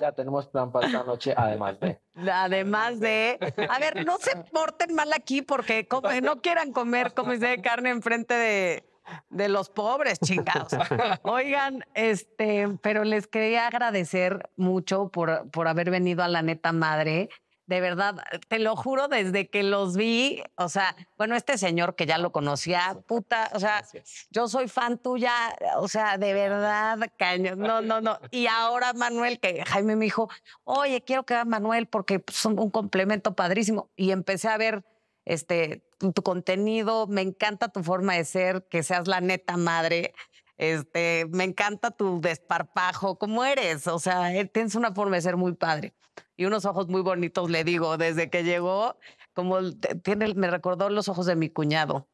Ya, tenemos plan para esta noche, además de. Además de. A ver, no se porten mal aquí porque no quieran comer, como de carne enfrente de de los pobres chingados. [LAUGHS] Oigan, este, pero les quería agradecer mucho por, por haber venido a la neta madre. De verdad, te lo juro, desde que los vi, o sea, bueno, este señor que ya lo conocía, puta, o sea, yo soy fan tuya, o sea, de verdad, caño, no, no, no. Y ahora Manuel, que Jaime me dijo, oye, quiero que vea Manuel porque pues, son un complemento padrísimo. Y empecé a ver este, tu, contenido, me encanta tu forma de ser, que seas la neta madre, este, me encanta tu desparpajo, cómo eres, o sea, eh, tienes una forma de ser muy padre y unos ojos muy bonitos, le digo, desde que llegó, como tiene, me recordó los ojos de mi cuñado,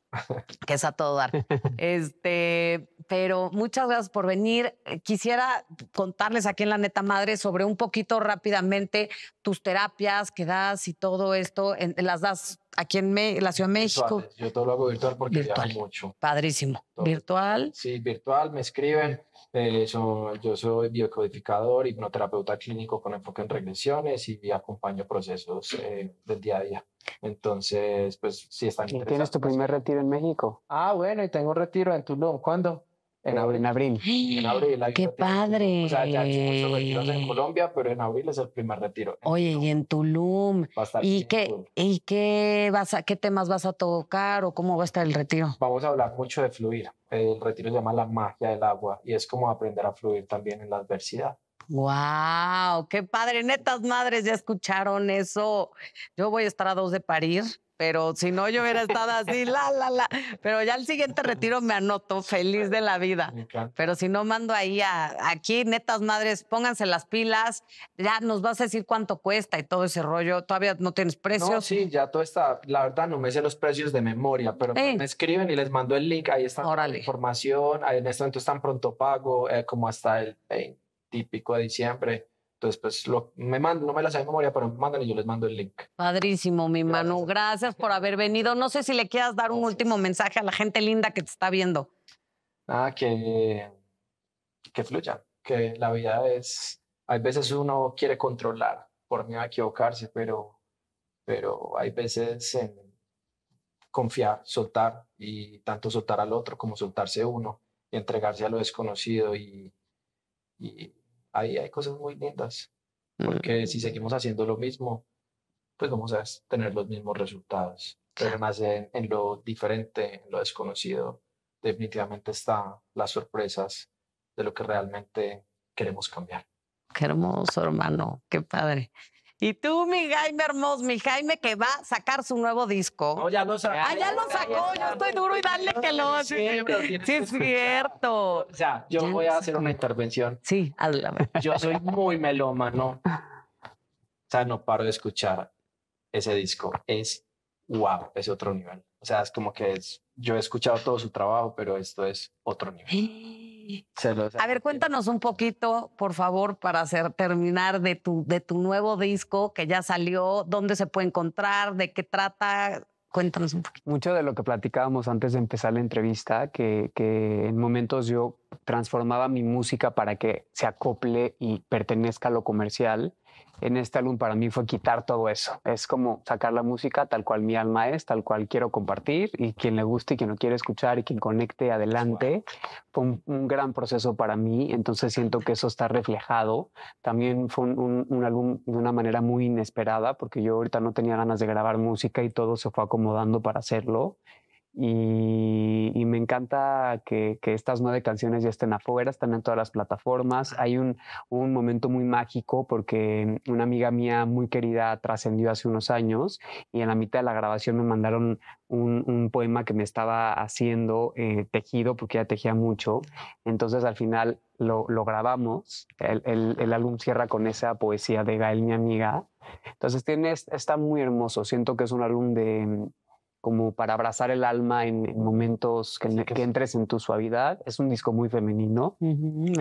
que es a todo dar. [LAUGHS] Este, pero muchas gracias por venir. Eh, quisiera contarles aquí en La Neta Madre sobre un poquito rápidamente tus terapias que das y todo esto. las das aquí en me, la Ciudad de México. Yo todo lo hago virtual porque viajo mucho. Padrísimo. Virtual. Sí, virtual, me escriben. Eh, yo soy biocodificador, hipnoterapeuta clínico con enfoque en regresiones y acompaño procesos eh, del día a día. Entonces, pues sí están ¿Y ¿Tienes tu primer retiro en México? Ah, bueno, y tengo un retiro en Tulum. ¿Cuándo? En abril. En abril. ¡Ah! ¡Qué padre! O sea, ya hay muchos retiros en Colombia, pero en abril es el primer retiro. Oye, y en Tulum. ¿Y, qué, ¿Y qué, vas a, qué temas vas a tocar o cómo va a estar el retiro? Vamos a hablar mucho de fluir. El retiro se llama la magia del agua y es como aprender a fluir también en la adversidad. ¡Wow! ¡Qué padre! Netas madres, ya escucharon eso. Yo voy a estar a dos de parir pero si no yo hubiera estado así, la, la, la. Pero ya el siguiente retiro me anoto, feliz de la vida. Pero si no mando ahí a, aquí, netas madres, pónganse las pilas, ya nos vas a decir cuánto cuesta y todo ese rollo. Todavía no tienes precios. No, sí, ya todo está, la verdad no me sé los precios de memoria, pero me escriben y les mando el link, ahí está la información, en este momento están pronto pago, eh, como hasta el 20 típico de diciembre. Entonces, pues me mandan, no me las hay memoria, pero me mandan y yo les mando el link. Padrísimo, mi mano, Gracias por haber venido. No sé si le quieras dar un último mensaje a la gente linda que te está viendo. Ah, que, que fluya, que la vida es. Hay veces uno quiere controlar por miedo a equivocarse, pero, pero hay veces en confiar, soltar y tanto soltar al otro como soltarse uno y entregarse a lo desconocido y ahí hay cosas muy lindas, mm. porque si seguimos haciendo lo mismo, pues vamos a tener los mismos resultados. Pero además en, en lo diferente, en lo desconocido, definitivamente están las sorpresas de lo que realmente queremos cambiar. Qué hermoso, hermano, qué padre. Y tú, mi Jaime hermoso, mi Jaime que va a sacar su nuevo disco. ya lo sacó. Ah, ya lo sacó, yo estoy duro y dale que lo. Sí, sí es cierto. O sea, yo voy a hacer una intervención. Sí, háblame. Yo soy muy melómano. O sea, no paro de escuchar ese disco. Es wow, es otro nivel. O sea, es como que es, yo he escuchado todo su trabajo, pero esto es otro nivel. [GASPS] ¡Eh! A ver, cuéntanos un poquito, por favor, para terminar de tu, nuevo disco que ya salió, dónde se puede encontrar, de qué trata. Cuéntanos un poquito. Mucho de lo que platicábamos antes de empezar la entrevista, que en momentos yo transformaba mi música para que se acople y pertenezca a lo comercial en este álbum para mí fue quitar todo eso. Es como sacar la música tal cual mi alma es, tal cual quiero compartir y quien le guste y quien lo quiere escuchar y quien conecte adelante. Fue un, gran proceso para mí, entonces siento que eso está reflejado. También fue un, álbum de una manera muy inesperada porque yo ahorita no tenía ganas de grabar música y todo se fue acomodando para hacerlo. Y, me encanta que, estas nueve canciones ya estén afuera, están en todas las plataformas. Hay un, momento muy mágico porque una amiga mía muy querida trascendió hace unos años y en la mitad de la grabación me mandaron un, poema que me estaba haciendo eh, tejido porque ya tejía mucho. Entonces al final lo, grabamos. El, álbum cierra con esa poesía de Gael, mi amiga. Entonces está muy hermoso. Siento que es un álbum de como para abrazar el alma en, momentos que, entres en tu suavidad. Es un disco muy femenino,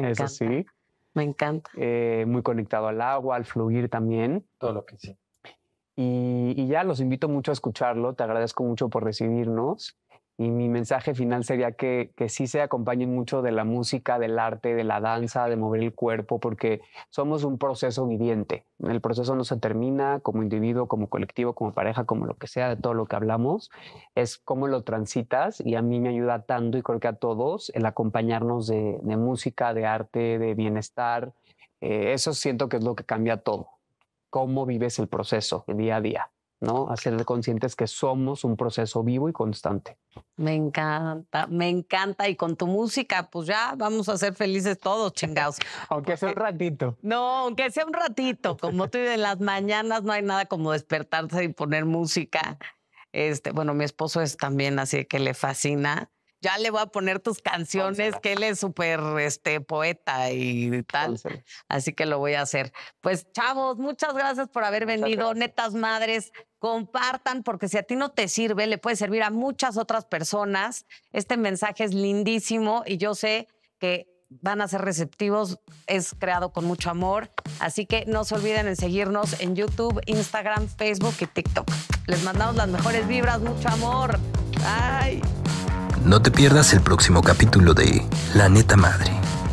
es así. Me encanta. Eh, muy conectado al agua, al fluir también. Todo lo que sí. y, ya los invito mucho a escucharlo. Te agradezco mucho por recibirnos. Y mi mensaje final sería que, que sí se acompañen mucho de la música, del arte, de la danza, de mover el cuerpo, porque somos un proceso viviente. El proceso no se termina como individuo, como colectivo, como pareja, como lo que sea, de todo lo que hablamos. Es cómo lo transitas y a mí me ayuda tanto y creo que a todos el acompañarnos de, música, de arte, de bienestar. Eh, eso siento que es lo que cambia todo. Cómo vives el proceso día a día. ¿no? Hacer conscientes que somos un proceso vivo y constante. Me encanta, me encanta. Y con tu música, pues ya vamos a ser felices todos, chingados. [LAUGHS] aunque sea un ratito. No, aunque sea un ratito. Como tú de las mañanas no hay nada como despertarse y poner música. Este, bueno, mi esposo es también así que le fascina. Ya le voy a poner tus canciones, que él es súper este, poeta y tal. Así que lo voy a hacer. Pues, chavos, muchas gracias por haber venido. Netas madres, compartan, porque si a ti no te sirve, le puede servir a muchas otras personas. Este mensaje es lindísimo y yo sé que van a ser receptivos, es creado con mucho amor, así que no se olviden en seguirnos en YouTube, Instagram, Facebook y TikTok. Les mandamos las mejores vibras, mucho amor. ay No te pierdas el próximo capítulo de La neta madre